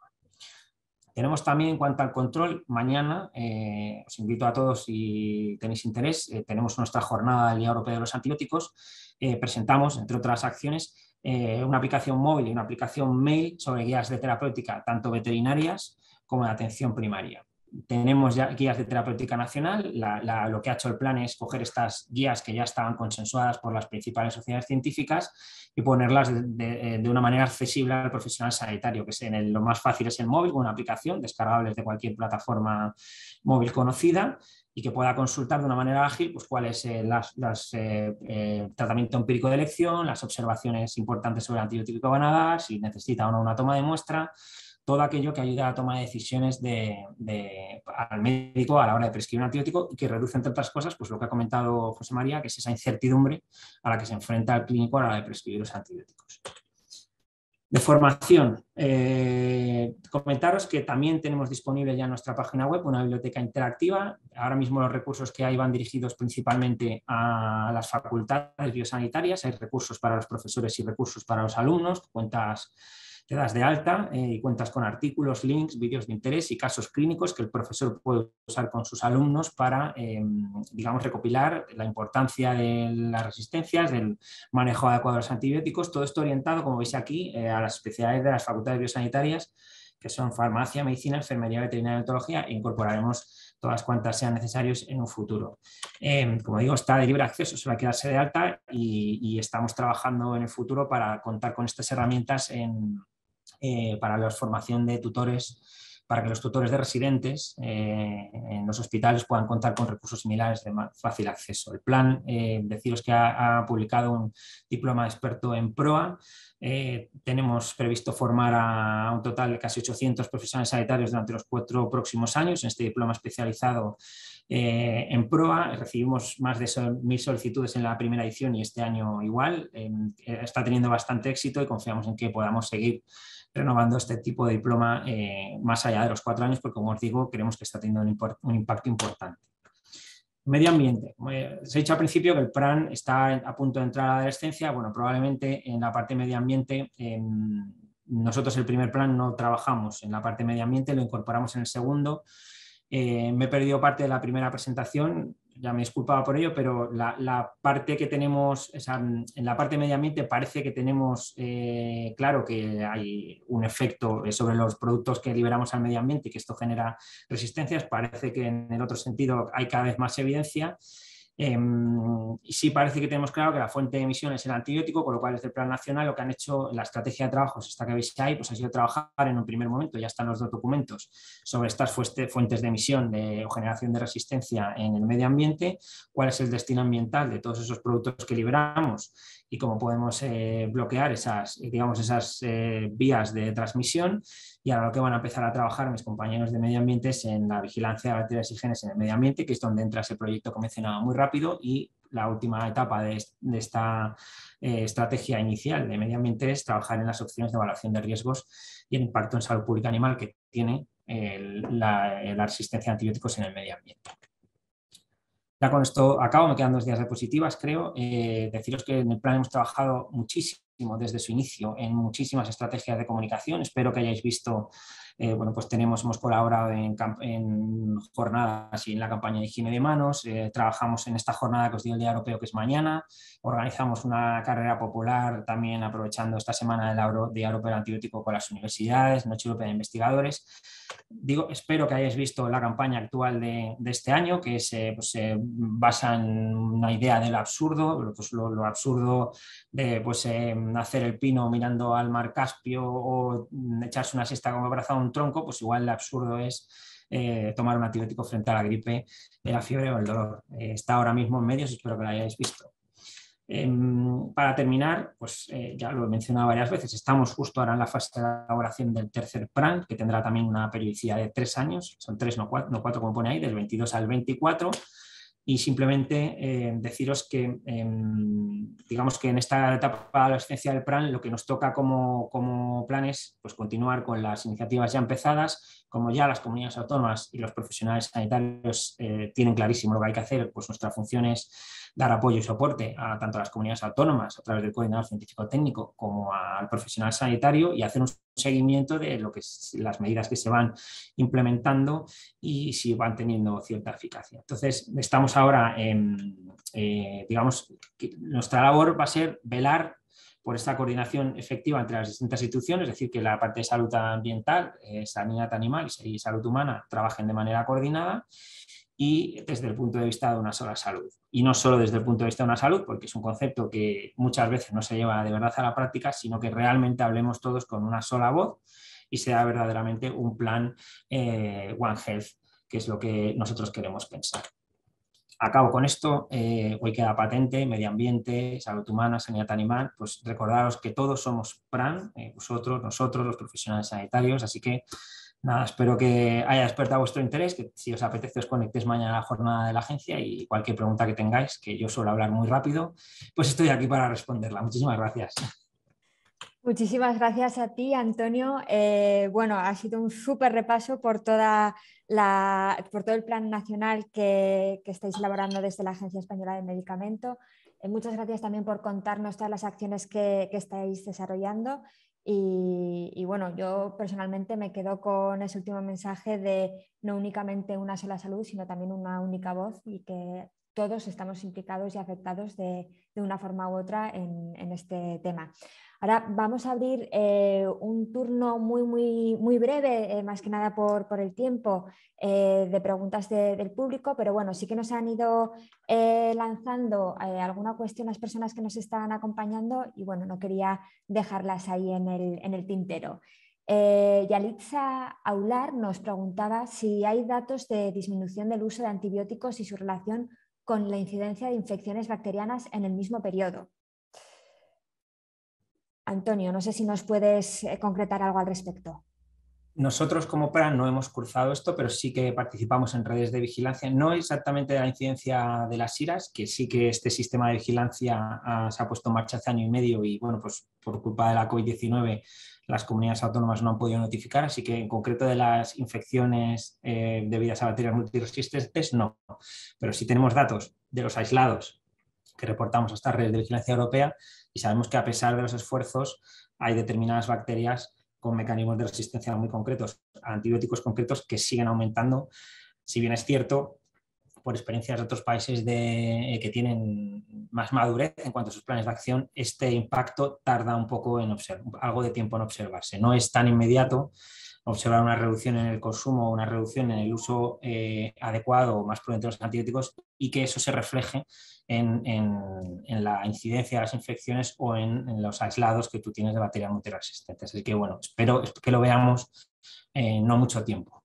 Tenemos también en cuanto al control, mañana os invito a todos si tenéis interés, tenemos nuestra jornada del Día Europeo de los Antibióticos eh, presentamos, entre otras acciones, eh, una aplicación móvil y una aplicación mail sobre guías de terapéutica, tanto veterinarias como de atención primaria. Tenemos ya guías de terapéutica nacional, lo que ha hecho el plan es coger estas guías que ya estaban consensuadas por las principales sociedades científicas y ponerlas de, eh, una manera accesible al profesional sanitario, que es lo más fácil es el móvil, una aplicación descargable de cualquier plataforma móvil conocida y que pueda consultar de una manera ágil pues, cuál es el eh, eh, eh, tratamiento empírico de elección, las observaciones importantes sobre el antibiótico que van a dar, si necesita o no una toma de muestra, todo aquello que ayuda a la toma de decisiones al médico a la hora de prescribir un antibiótico y que reduce, entre otras cosas, pues lo que ha comentado José María, que es esa incertidumbre a la que se enfrenta el clínico a la hora de prescribir los antibióticos de formación. Eh, comentaros que también tenemos disponible ya en nuestra página web una biblioteca interactiva. Ahora mismo los recursos que hay van dirigidos principalmente a las facultades biosanitarias. Hay recursos para los profesores y recursos para los alumnos, cuentas te de alta eh, y cuentas con artículos, links, vídeos de interés y casos clínicos que el profesor puede usar con sus alumnos para, em, digamos, recopilar la importancia de las resistencias, del manejo adecuado de los antibióticos, todo esto orientado, como veis aquí, eh, a las especialidades de las facultades biosanitarias, que son farmacia, medicina, enfermería, veterinaria, etología, e incorporaremos todas cuantas sean necesarias en un futuro. Em, como digo, está de libre acceso, se va a quedarse de alta y estamos trabajando en el futuro para contar con estas herramientas en, eh, para la formación de tutores, para que los tutores de residentes eh, en los hospitales puedan contar con recursos similares de fácil acceso. El plan, eh, deciros que ha, ha, publicado un diploma experto en PROA. tenemos previsto formar a un total de casi 800 profesionales sanitarios durante los cuatro próximos años en este diploma especializado eh, en PROA recibimos más de mil solicitudes en la primera edición y este año igual. Em, eh, está teniendo bastante éxito y confiamos en que podamos seguir renovando este tipo de diploma eh, más allá de los cuatro años, porque como os digo, creemos que está teniendo un, impacto importante. Medio ambiente. se ha dicho al principio que el plan está a punto de entrar a la adolescencia. Bueno, probablemente en la parte medio ambiente em, nosotros el primer plan no trabajamos en la parte medio ambiente, lo incorporamos en el segundo eh, me he perdido parte de la primera presentación, ya me disculpaba por ello, pero la, parte que tenemos, en la parte medio ambiente parece que tenemos eh, claro que hay un efecto eh, sobre los productos que liberamos al medio ambiente y que esto genera resistencias, parece que en el otro sentido hay cada vez más evidencia. Em, y sí parece que tenemos claro que la fuente de emisión es el antibiótico, con lo cual desde el Plan Nacional lo que han hecho, la estrategia de trabajos esta que veis ahí, pues ha sido trabajar en un primer momento, ya están los dos documentos, sobre estas fuentes de emisión de, o generación de resistencia en el medio ambiente, cuál es el destino ambiental de todos esos productos que liberamos y cómo podemos eh, bloquear esas, eh, digamos, esas eh, vías de transmisión. Y ahora lo que van a empezar a trabajar mis compañeros de medio ambiente es en la vigilancia de bacterias y genes en el medio ambiente, que es donde entra ese proyecto que mencionaba muy rápido y la última etapa de, esta estrategia inicial de medio ambiente es trabajar en las opciones de evaluación de riesgos y el impacto en salud pública animal que tiene la, la resistencia a antibióticos en el medio ambiente. Ya con esto acabo, me quedan dos días de positivas, creo. Eh, deciros que en el plan hemos trabajado muchísimo desde su inicio en muchísimas estrategias de comunicación. Espero que hayáis visto, eh, bueno, pues tenemos, hemos colaborado en, jornadas y en la campaña de higiene de manos. Eh, trabajamos en esta jornada que os dio el Día Europeo, que es mañana. Organizamos una carrera popular también aprovechando esta semana del Día Europeo Antibiótico con las universidades, Noche Europea de Investigadores. Digo, espero que hayáis visto la campaña actual de, este año, que pues, se, basa en una idea del absurdo, pues, lo, absurdo de pues, eh, hacer el pino mirando al mar Caspio o echarse una siesta como abrazado a un tronco, pues igual el absurdo es eh, tomar un antibiótico frente a la gripe, la fiebre o el dolor. Eh, está ahora mismo en medios, espero que lo hayáis visto. Em, para terminar, pues eh, ya lo he mencionado varias veces, estamos justo ahora en la fase de elaboración del tercer plan, que tendrá también una periodicidad de tres años, son tres, no cuatro, como pone ahí, del 22 al 24 y simplemente eh, deciros que, em, digamos que en esta etapa de la esencia del plan, lo que nos toca como, como, plan es pues, continuar con las iniciativas ya empezadas, como ya las comunidades autónomas y los profesionales sanitarios eh, tienen clarísimo lo que hay que hacer, pues nuestra función es dar apoyo y soporte a tanto a las comunidades autónomas a través del coordinador científico-técnico como al profesional sanitario y hacer un seguimiento de lo que las medidas que se van implementando y si van teniendo cierta eficacia. Entonces, estamos ahora, en, eh, digamos, nuestra labor va a ser velar por esta coordinación efectiva entre las distintas instituciones, es decir, que la parte de salud ambiental, eh, sanidad animal y salud humana trabajen de manera coordinada y desde el punto de vista de una sola salud. Y no solo desde el punto de vista de una salud, porque es un concepto que muchas veces no se lleva de verdad a la práctica, sino que realmente hablemos todos con una sola voz y sea verdaderamente un plan eh, One Health, que es lo que nosotros queremos pensar. Acabo con esto, eh, hoy queda patente, medio ambiente, salud humana, sanidad animal, pues recordaros que todos somos PRAN, eh, vosotros, nosotros, los profesionales sanitarios, así que Nada, espero que haya despertado vuestro interés, que si os apetece os conectéis mañana a la jornada de la agencia y cualquier pregunta que tengáis, que yo suelo hablar muy rápido, pues estoy aquí para responderla. Muchísimas gracias. Muchísimas gracias a ti, Antonio. Eh, bueno, ha sido un súper repaso por, todo el plan nacional que, estáis elaborando desde la Agencia Española de Medicamento. Eh, muchas gracias también por contarnos todas las acciones que estáis desarrollando y, bueno, yo personalmente me quedo con ese último mensaje de no únicamente una sola salud, sino también una única voz y que todos estamos implicados y afectados de, una forma u otra en, este tema. Ahora vamos a abrir eh, un turno muy, muy, muy breve, eh, más que nada por, el tiempo, eh, de preguntas del público, pero bueno, sí que nos han ido lanzando alguna cuestión las personas que nos están acompañando y bueno, no quería dejarlas ahí en el, tintero. Eh, Yalitza Aular nos preguntaba si hay datos de disminución del uso de antibióticos y su relación con la incidencia de infecciones bacterianas en el mismo periodo. Antonio, no sé si nos puedes eh, concretar algo al respecto. Nosotros como PRAN no hemos cruzado esto, pero sí que participamos en redes de vigilancia, no exactamente de la incidencia de las IRAS, que sí que este sistema de vigilancia se ha puesto en marcha hace año y medio y bueno, pues por culpa de la COVID-19 las comunidades autónomas no han podido notificar, así que en concreto de las infecciones eh, debidas a bacterias multiresistentes, no. Pero sí tenemos datos de los aislados que reportamos a estas redes de vigilancia europea y sabemos que a pesar de los esfuerzos hay determinadas bacterias con mecanismos de resistencia muy concretos, antibióticos concretos que siguen aumentando. Si bien es cierto, por experiencias de otros países eh, que tienen más madurez en cuanto a sus planes de acción, este impacto tarda un poco en observar, algo de tiempo en observarse. No es tan inmediato observar una reducción en el consumo, una reducción en el uso eh, adecuado o más prudente de los antibióticos y que eso se refleje en, la incidencia de las infecciones o en, los aislados que tú tienes de bacterias multiresistentes. Así que bueno, espero que lo veamos en no mucho tiempo.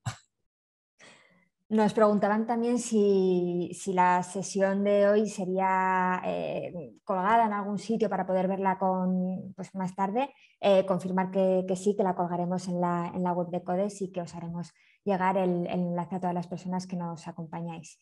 Nos preguntaban también si, la sesión de hoy sería eh, colgada en algún sitio para poder verla con, pues, más tarde. Eh, confirmar que, sí, que la colgaremos en la, web de CODES y que os haremos llegar el, enlace a todas las personas que nos acompañáis.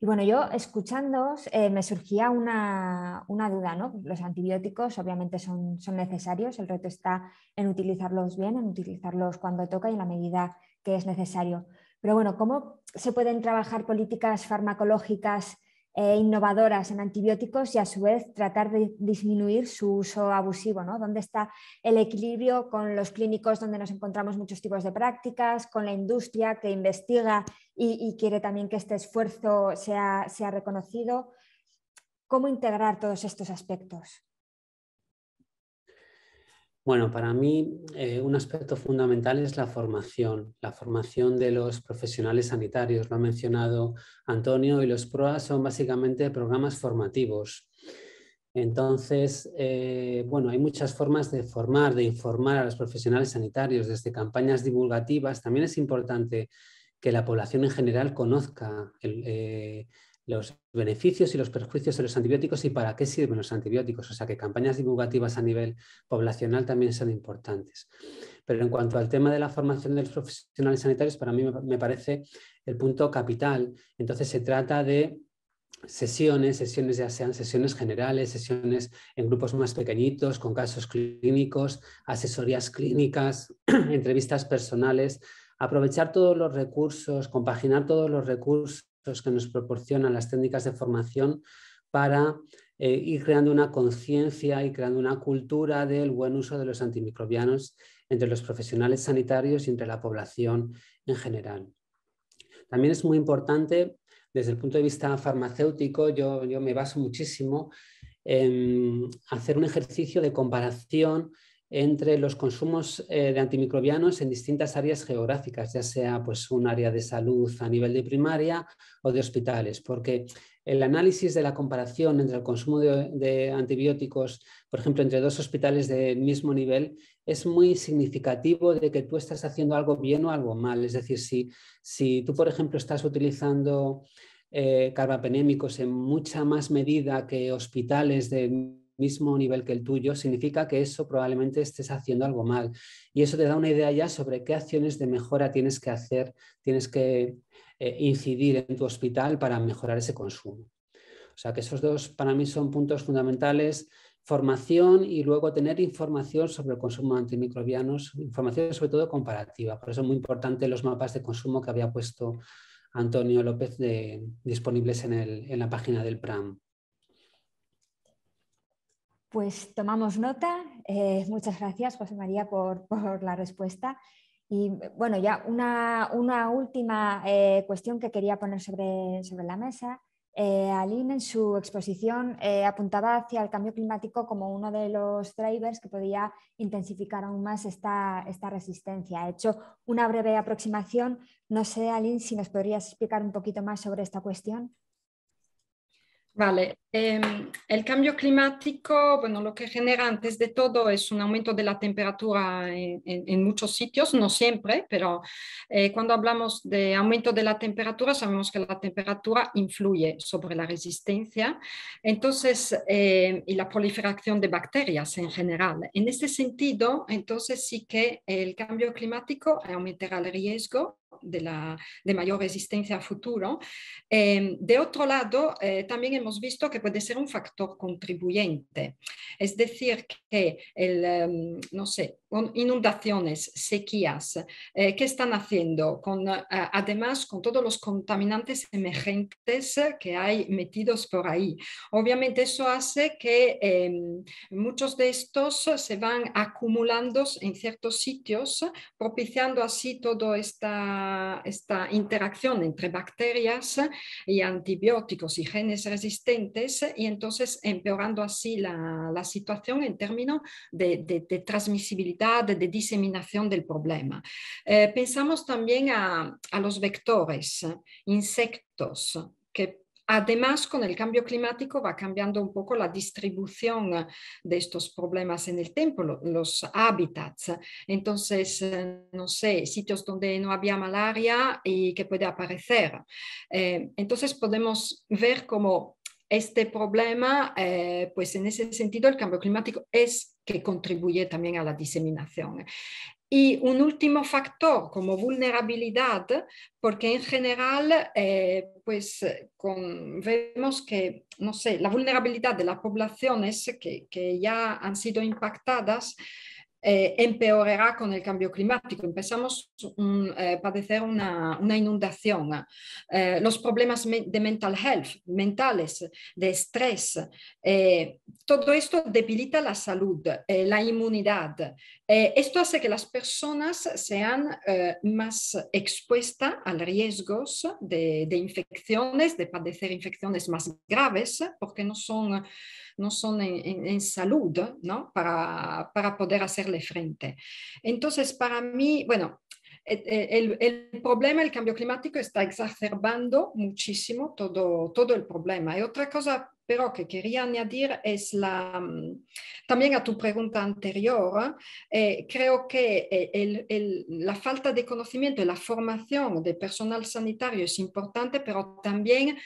Y bueno, yo escuchándoos eh, me surgía una, duda, ¿no? Los antibióticos obviamente son, son necesarios, el reto está en utilizarlos bien, en utilizarlos cuando toca y en la medida que es necesario. Pero bueno, ¿cómo se pueden trabajar políticas farmacológicas e innovadoras en antibióticos y a su vez tratar de disminuir su uso abusivo, ¿no? ¿Dónde está el equilibrio con los clínicos donde nos encontramos muchos tipos de prácticas, con la industria que investiga y, quiere también que este esfuerzo sea, sea reconocido? ¿Cómo integrar todos estos aspectos? Bueno, para mí eh, un aspecto fundamental es la formación, la formación de los profesionales sanitarios. Lo ha mencionado Antonio y los PROAS son básicamente programas formativos. Entonces, eh, bueno, hay muchas formas de formar, de informar a los profesionales sanitarios, desde campañas divulgativas. También es importante que la población en general conozca el, eh, los beneficios y los perjuicios de los antibióticos y para qué sirven los antibióticos. O sea que campañas divulgativas a nivel poblacional también son importantes. Pero en cuanto al tema de la formación de los profesionales sanitarios, para mí me parece el punto capital. Entonces se trata de sesiones, sesiones ya sean sesiones generales, sesiones en grupos más pequeñitos, con casos clínicos, asesorías clínicas, entrevistas personales, aprovechar todos los recursos, compaginar todos los recursos que nos proporcionan las técnicas de formación para eh, ir creando una conciencia y creando una cultura del buen uso de los antimicrobianos entre los profesionales sanitarios y entre la población en general. También es muy importante, desde el punto de vista farmacéutico, yo, yo me baso muchísimo en hacer un ejercicio de comparación entre los consumos eh, de antimicrobianos en distintas áreas geográficas, ya sea pues, un área de salud a nivel de primaria o de hospitales, porque el análisis de la comparación entre el consumo de, antibióticos, por ejemplo, entre dos hospitales del mismo nivel, es muy significativo de que tú estás haciendo algo bien o algo mal. Es decir, si, si tú, por ejemplo, estás utilizando eh, carbapenémicos en mucha más medida que hospitales de mismo nivel que el tuyo, significa que eso probablemente estés haciendo algo mal. Y eso te da una idea ya sobre qué acciones de mejora tienes que hacer, tienes que eh, incidir en tu hospital para mejorar ese consumo. O sea que esos dos para mí son puntos fundamentales formación y luego tener información sobre el consumo de antimicrobianos, información sobre todo comparativa. Por eso es muy importante los mapas de consumo que había puesto Antonio López de, disponibles en, en, la página del PRAM. Pues tomamos nota. Eh, muchas gracias, José María, por, la respuesta. Y bueno, ya una, última eh, cuestión que quería poner sobre, sobre la mesa. Eh, Aline en su exposición apuntaba hacia el cambio climático como uno de los drivers que podía intensificar aún más esta, esta resistencia. He hecho una breve aproximación. No sé, Aline, si nos podrías explicar un poquito más sobre esta cuestión. Vale, em, el cambio climático, bueno, lo que genera antes de todo es un aumento de la temperatura en, muchos sitios, no siempre, pero eh, cuando hablamos de aumento de la temperatura, sabemos que la temperatura influye sobre la resistencia, entonces, em, y la proliferación de bacterias en general. En este sentido, entonces sí que el cambio climático aumentará el riesgo de, la, de mayor resistencia a futuro. Em, de otro lado, eh, también hemos visto que puede ser un factor contribuyente, es decir, que el, em, no sé, inundaciones, sequías, eh, qué están haciendo, con, eh, además con todos los contaminantes emergentes que hay metidos por ahí. Obviamente eso hace que em, muchos de estos se van acumulando en ciertos sitios, propiciando así toda esta, esta interacción entre bacterias y antibióticos y genes resistentes y entonces empeorando así la, situación en términos de transmisibilidad de diseminación del problema. Eh, pensamos también a, los vectores, insectos, que Además, con el cambio climático va cambiando un poco la distribución de estos problemas en el tiempo, los hábitats. Entonces, eh, no sé, sitios donde no había malaria y que puede aparecer. Eh, entonces, podemos ver cómo este problema, pues en ese sentido, el cambio climático es que contribuye también a la diseminación. Y un último factor como vulnerabilidad, porque en general, eh, pues vemos que, no sé, la vulnerabilidad de las poblaciones que ya han sido impactadas eh, empeorará con el cambio climático. Empezamos a eh, padecer una, inundación. Eh, los problemas de mental health, mentales, de estrés, todo esto debilita la salud, la inmunidad, eh, esto hace que las personas sean eh, más expuestas a riesgos de, infecciones, de padecer infecciones más graves, porque no son, no son en, salud ¿no? para, para, poder hacerle frente. Entonces, para mí, bueno, eh, eh, el, problema, el cambio climático está exacerbando muchísimo todo, todo el problema. Y otra cosa, pero que quería añadir es la, mm, también a tu pregunta anterior, eh, creo que la falta de conocimiento y la formación de personal sanitario es importante, pero también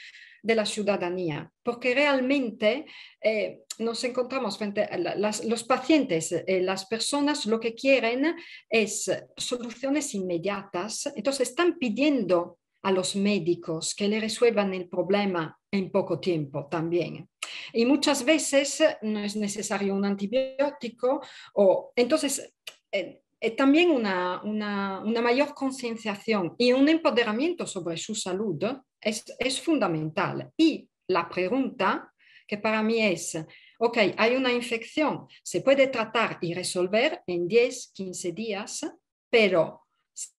de la ciudadanía, porque realmente eh, nos encontramos frente a los pacientes, eh, las personas lo que quieren es soluciones inmediatas, entonces están pidiendo a los médicos que le resuelvan el problema en poco tiempo también. Y muchas veces no es necesario un antibiótico o entonces... Eh, es eh, también una, mayor concienciación y un empoderamiento sobre su salud es, es fundamental. Y la pregunta que para mí es, ok, hay una infección, se puede tratar y resolver en 10, 15 días, pero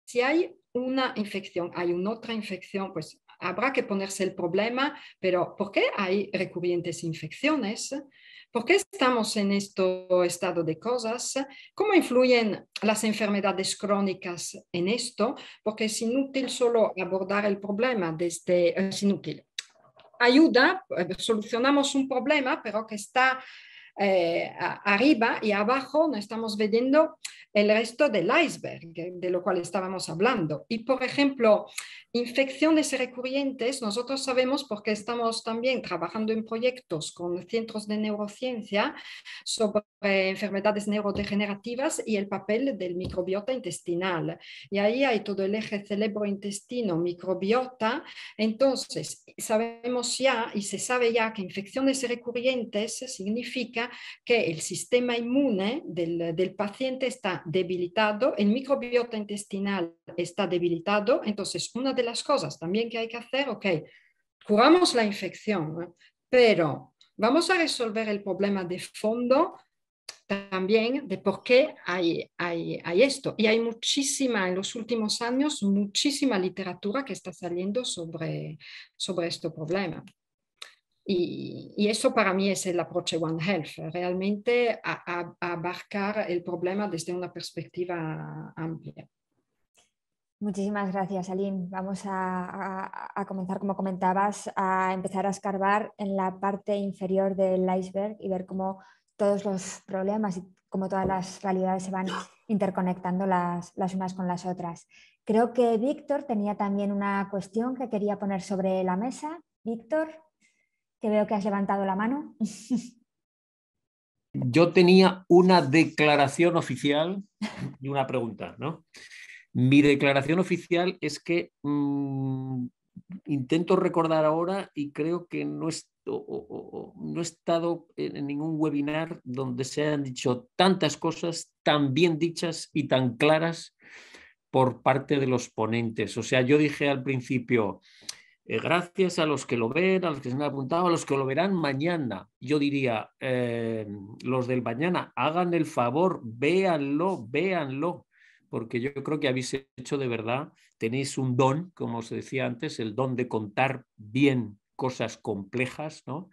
si hay una infección, hay una otra infección, pues habrá que ponerse el problema, pero ¿por qué hay recurrentes infecciones? ¿Por qué estamos en este estado de cosas? ¿Cómo influyen las enfermedades crónicas en esto? Porque es inútil solo abordar el problema desde... Es inútil. Ayuda, eh, solucionamos un problema, pero que está eh, arriba y abajo, no estamos viendo el resto del iceberg eh, de lo cual estábamos hablando. Y, por ejemplo, infecciones recurrentes, nosotros sabemos, porque estamos también trabajando en proyectos con centros de neurociencia sobre enfermedades neurodegenerativas y el papel del microbiota intestinal. Y ahí hay todo el eje cerebro-intestino-microbiota. Entonces, sabemos ya y se sabe ya que infecciones recurrentes significa que el sistema inmune del, del paciente está debilitado, el microbiota intestinal está debilitado, entonces una de las cosas también que hay que hacer, ok, curamos la infección, pero vamos a resolver el problema de fondo también de por qué hay, hay, esto. Y hay muchísima, en los últimos años, muchísima literatura que está saliendo sobre, sobre este problema. Y, eso para mí es el approach One Health, realmente abarcar el problema desde una perspectiva amplia. Muchísimas gracias, Aline. Vamos a, comenzar, como comentabas, a empezar a escarbar en la parte inferior del iceberg y ver cómo todos los problemas y cómo todas las realidades se van interconectando las, las unas con las otras. Creo que Víctor tenía también una cuestión que quería poner sobre la mesa. Víctor. Te veo que has levantado la mano. Yo tenía una declaración oficial y una pregunta, ¿no? Mi declaración oficial es que mm, intento recordar ahora y creo que no, no he estado en ningún webinar donde se han dicho tantas cosas tan bien dichas y tan claras por parte de los ponentes. O sea, yo dije al principio, eh, gracias a los que lo ven, a los que se han apuntado, a los que lo verán mañana. Yo diría, eh, los del mañana, hagan el favor, véanlo, véanlo, porque yo creo que habéis hecho de verdad, tenéis un don, como os decía antes, el don de contar bien cosas complejas, ¿no?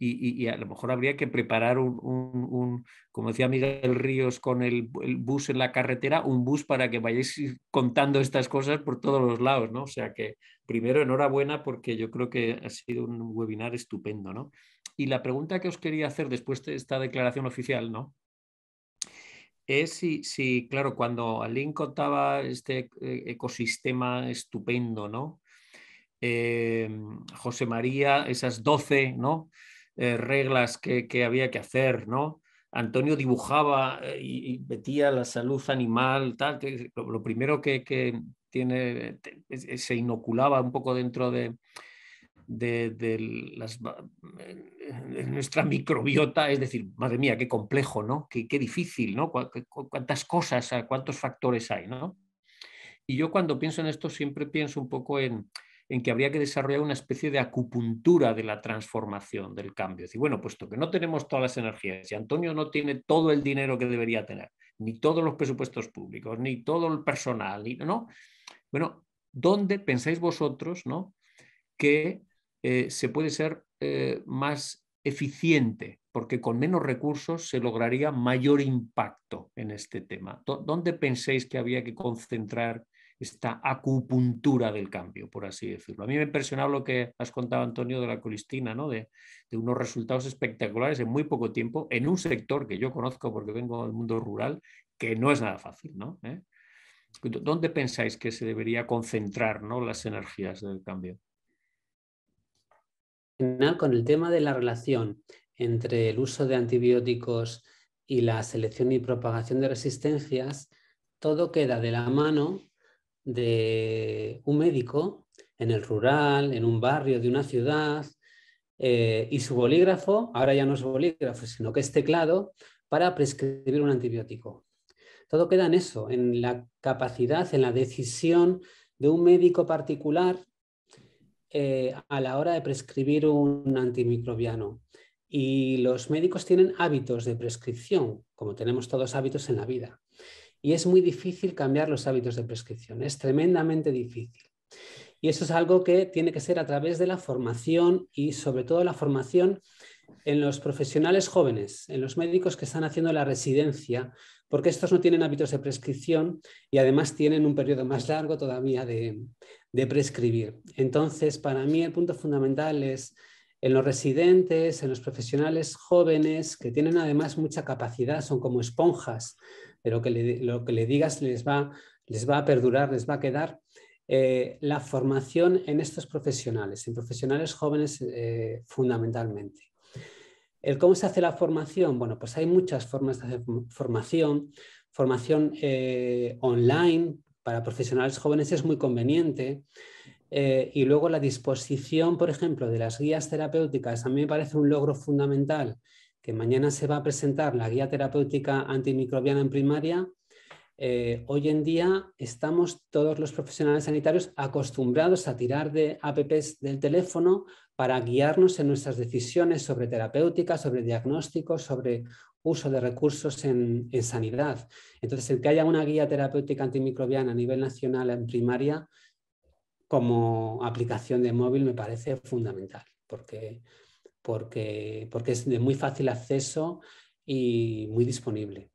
y, a lo mejor habría que preparar un, como decía Miguel Ríos, con el, bus en la carretera, un bus para que vayáis contando estas cosas por todos los lados, ¿no? O sea que primero enhorabuena porque yo creo que ha sido un webinar estupendo, ¿no? Y la pregunta que os quería hacer después de esta declaración oficial, ¿no? es si, si, claro, cuando Alin contaba este eh, ecosistema estupendo, ¿no? Eh, José María, esas 12, ¿no? Eh, reglas que, había que hacer, ¿no? Antonio dibujaba eh, y, metía la salud animal, tal, lo, primero que, tiene, se inoculaba un poco dentro de, de, las, nuestra microbiota, es decir, madre mía, qué complejo, ¿no? Qué, qué difícil, ¿no? Cuántas cosas, cuántos factores hay, ¿no? Y yo cuando pienso en esto siempre pienso un poco en, en que habría que desarrollar una especie de acupuntura de la transformación, del cambio. Es decir, bueno, puesto que no tenemos todas las energías y Antonio no tiene todo el dinero que debería tener, ni todos los presupuestos públicos, ni todo el personal, ¿no? Bueno, ¿dónde pensáis vosotros ¿no? que eh, se puede ser eh, más eficiente? Porque con menos recursos se lograría mayor impacto en este tema. ¿Dónde pensáis que había que concentrar esta acupuntura del cambio, por así decirlo. A mí me ha impresionado lo que has contado, Antonio, de la colistina, de, unos resultados espectaculares en muy poco tiempo, en un sector que yo conozco porque vengo del mundo rural, que no es nada fácil. ¿no? ¿Eh? ¿Dónde pensáis que se debería concentrar las energías del cambio? Con el tema de la relación entre el uso de antibióticos y la selección y propagación de resistencias, todo queda de la mano de un médico en el rural, en un barrio de una ciudad, eh, y su bolígrafo, ahora ya no es bolígrafo, sino que es teclado, para prescribir un antibiótico. Todo queda en eso, en la capacidad, en la decisión de un médico particular eh, a la hora de prescribir un antimicrobiano. Y los médicos tienen hábitos de prescripción, como tenemos todos hábitos en la vida. Y es muy difícil cambiar los hábitos de prescripción, es tremendamente difícil. Y eso es algo que tiene que ser a través de la formación y sobre todo la formación en los profesionales jóvenes, en los médicos que están haciendo la residencia, porque estos no tienen hábitos de prescripción y además tienen un periodo más largo todavía de, de prescribir. Entonces, para mí el punto fundamental es en los residentes, en los profesionales jóvenes, que tienen además mucha capacidad, son como esponjas pero lo que, le, lo que le digas les va, les va a perdurar, les va a quedar. Eh, la formación en estos profesionales, en profesionales jóvenes eh, fundamentalmente. El ¿Cómo se hace la formación? Bueno, pues hay muchas formas de hacer formación. Formación eh, online para profesionales jóvenes es muy conveniente. y luego la disposición, por ejemplo, de las guías terapéuticas, a mí me parece un logro fundamental que mañana se va a presentar la guía terapéutica antimicrobiana en primaria, eh, hoy en día estamos todos los profesionales sanitarios acostumbrados a tirar de APPs del teléfono para guiarnos en nuestras decisiones sobre terapéutica, sobre diagnósticos, sobre uso de recursos en, en, sanidad. Entonces, el que haya una guía terapéutica antimicrobiana a nivel nacional en primaria como aplicación de móvil me parece fundamental, porque porque, es de muy fácil acceso y muy disponible.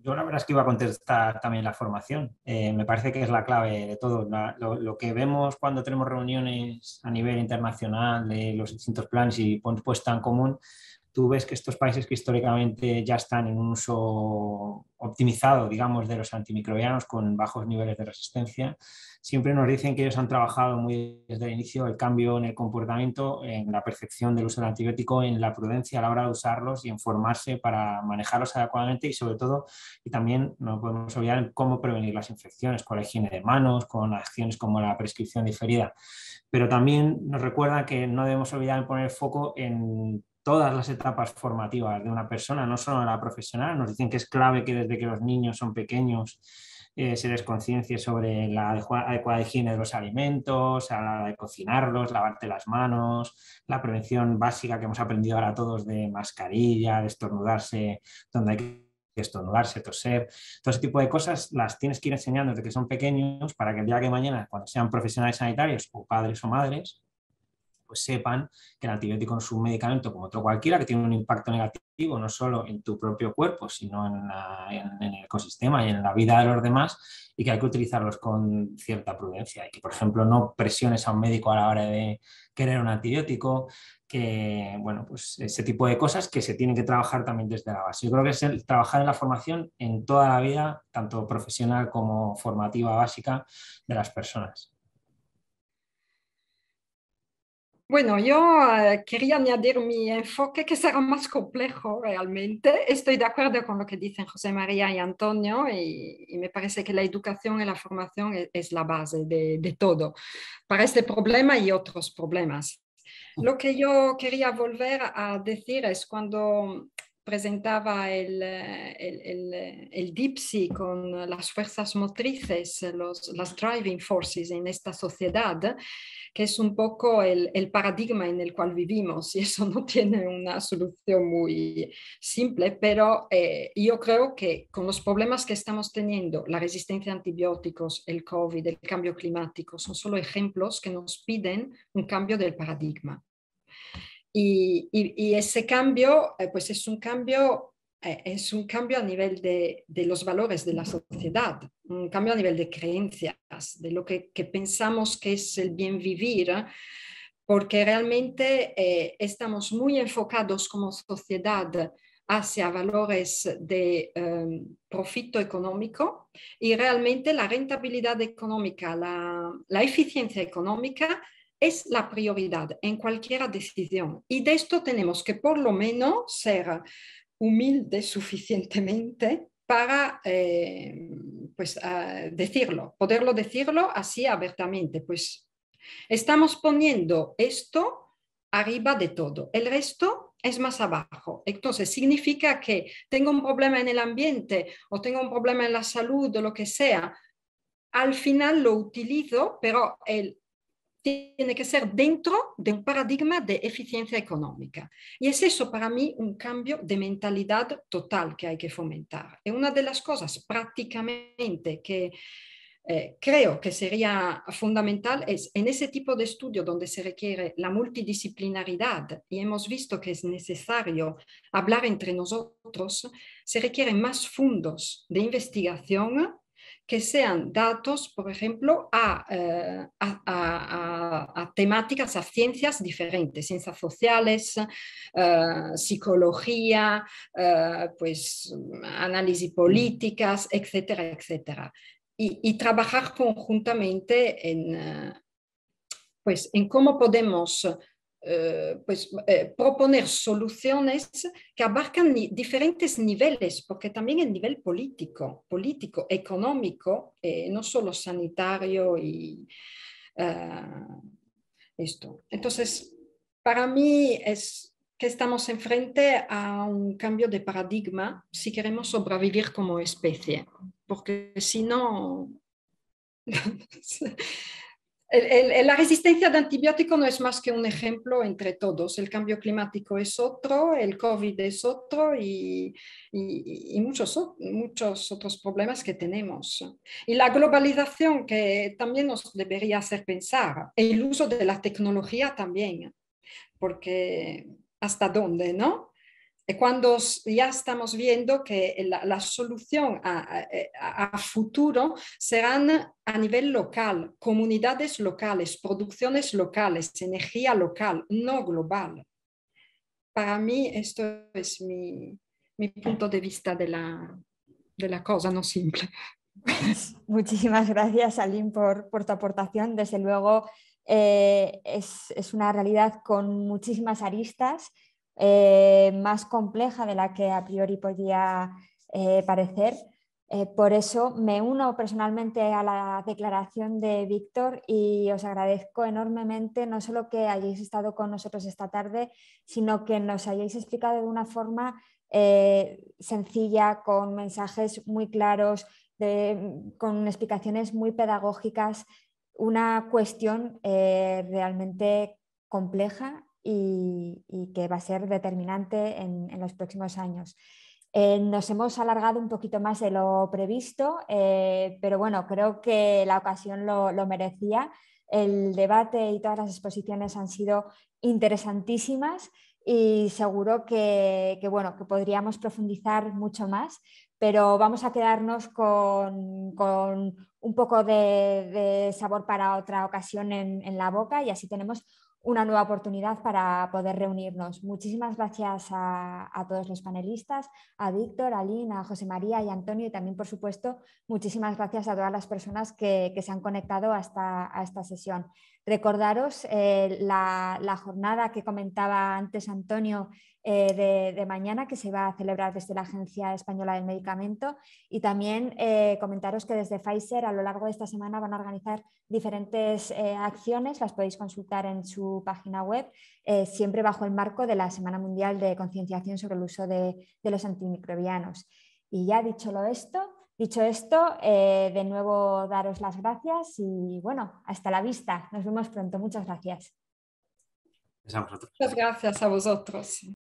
Yo la verdad es que iba a contestar también la formación. Eh, me parece que es la clave de todo. lo, que vemos cuando tenemos reuniones a nivel internacional de los distintos planes y pues en común tú ves que estos países que históricamente ya están en un uso optimizado, digamos, de los antimicrobianos con bajos niveles de resistencia, siempre nos dicen que ellos han trabajado muy desde el inicio el cambio en el comportamiento, en la percepción del uso del antibiótico, en la prudencia a la hora de usarlos y en formarse para manejarlos adecuadamente y sobre todo, y también no podemos olvidar cómo prevenir las infecciones, con la higiene de manos, con acciones como la prescripción diferida. Pero también nos recuerda que no debemos olvidar poner foco en todas las etapas formativas de una persona, no solo la profesional. Nos dicen que es clave que desde que los niños son pequeños eh, se les conciencie sobre la adecuada higiene de los alimentos, a la de cocinarlos, lavarte las manos, la prevención básica que hemos aprendido ahora todos de mascarilla, de estornudarse donde hay que estornudarse, toser, todo ese tipo de cosas las tienes que ir enseñando desde que son pequeños para que el día que mañana, cuando sean profesionales sanitarios o padres o madres, pues sepan que el antibiótico es un medicamento como otro cualquiera que tiene un impacto negativo no solo en tu propio cuerpo, sino en, el ecosistema y en la vida de los demás y que hay que utilizarlos con cierta prudencia y que, por ejemplo, no presiones a un médico a la hora de querer un antibiótico, que, bueno, pues ese tipo de cosas que se tienen que trabajar también desde la base. Yo creo que es el trabajar en la formación en toda la vida, tanto profesional como formativa básica de las personas. Bueno, yo eh, quería añadir mi enfoque que será más complejo realmente. Estoy de acuerdo con lo que dicen José María y Antonio y, me parece que la educación y la formación e, es, la base de, todo para este problema y otros problemas. Lo que yo quería volver a decir es cuando presentaba el, el, el, DIPSI con las fuerzas motrices, los, las driving forces en esta sociedad, que es un poco el, paradigma en el cual vivimos y eso no tiene una solución muy simple, pero eh, yo creo que con los problemas que estamos teniendo, la resistencia a antibióticos, el COVID, el cambio climático, son solo ejemplos que nos piden un cambio del paradigma. Y, ese cambio, eh, pues es un cambio eh, es un cambio a nivel de, los valores de la sociedad, un cambio a nivel de creencias, de lo que, pensamos que es el bien vivir, porque realmente eh, estamos muy enfocados como sociedad hacia valores de em, profito económico y realmente la rentabilidad económica, la, la eficiencia económica es la prioridad en cualquier decisión. Y de esto tenemos que por lo menos ser humilde suficientemente para eh, pues, decirlo, poderlo decirlo así abiertamente. Pues estamos poniendo esto arriba de todo, el resto es más abajo. Entonces significa que tengo un problema en el ambiente o tengo un problema en la salud o lo que sea. Al final lo utilizo, pero el tiene que ser dentro de un paradigma de eficiencia económica. Y es eso para mí un cambio de mentalidad total que hay que fomentar. Y una de las cosas prácticamente que eh, creo que sería fundamental es en ese tipo de estudio donde se requiere la multidisciplinaridad y hemos visto que es necesario hablar entre nosotros, se requieren más fondos de investigación que sean datos, por ejemplo, eh, a, temáticas, a ciencias diferentes, ciencias sociales, eh, psicología, eh, pues análisis políticas, etcétera, etcétera. Y, trabajar conjuntamente en, pues, en cómo podemos eh, pues, eh, proponer soluciones que abarcan diferentes niveles, porque también el nivel político, político, económico, eh, no solo sanitario y esto. Entonces, para mí es que estamos enfrente a un cambio de paradigma si queremos sobrevivir como especie, porque si no... la resistencia de antibiótico no es más que un ejemplo entre todos. El cambio climático es otro, el COVID es otro y, muchos, muchos otros problemas que tenemos. Y la globalización que también nos debería hacer pensar, el uso de la tecnología también, porque hasta dónde, ¿no? cuando ya estamos viendo que la, solución a, futuro serán a nivel local, comunidades locales, producciones locales, energía local, no global. Para mí esto es mi, mi punto de vista de la, de la cosa, no simple. Pues muchísimas gracias, Aline, por, por tu aportación. Desde luego, eh, es, es una realidad con muchísimas aristas eh, más compleja de la que a priori podía eh, parecer. Eh, por eso me uno personalmente a la declaración de Víctor y os agradezco enormemente no solo que hayáis estado con nosotros esta tarde, sino que nos hayáis explicado de una forma sencilla, con mensajes muy claros, con explicaciones muy pedagógicas, una cuestión realmente compleja y, que va a ser determinante en, los próximos años. Eh, nos hemos alargado un poquito más de lo previsto, eh, pero bueno, creo que la ocasión lo, merecía. El debate y todas las exposiciones han sido interesantísimas y seguro que, bueno, que podríamos profundizar mucho más, pero vamos a quedarnos con, un poco de, sabor para otra ocasión en la boca y así tenemos una nueva oportunidad para poder reunirnos. Muchísimas gracias a, todos los panelistas, a Víctor, a Lynn, a José María y a Antonio y también, por supuesto, muchísimas gracias a todas las personas que, se han conectado hasta a esta sesión. Recordaros eh, la, jornada que comentaba antes Antonio eh, de, mañana, que se va a celebrar desde la Agencia Española del Medicamento. Y también eh, comentaros que desde Pfizer a lo largo de esta semana van a organizar diferentes acciones, las podéis consultar en su página web, siempre bajo el marco de la Semana Mundial de Concienciación sobre el Uso de, de los Antimicrobianos. Y ya dicho lo esto, Dicho esto, eh, de nuevo daros las gracias y bueno, hasta la vista. Nos vemos pronto. Muchas gracias. Muchas gracias a vosotros.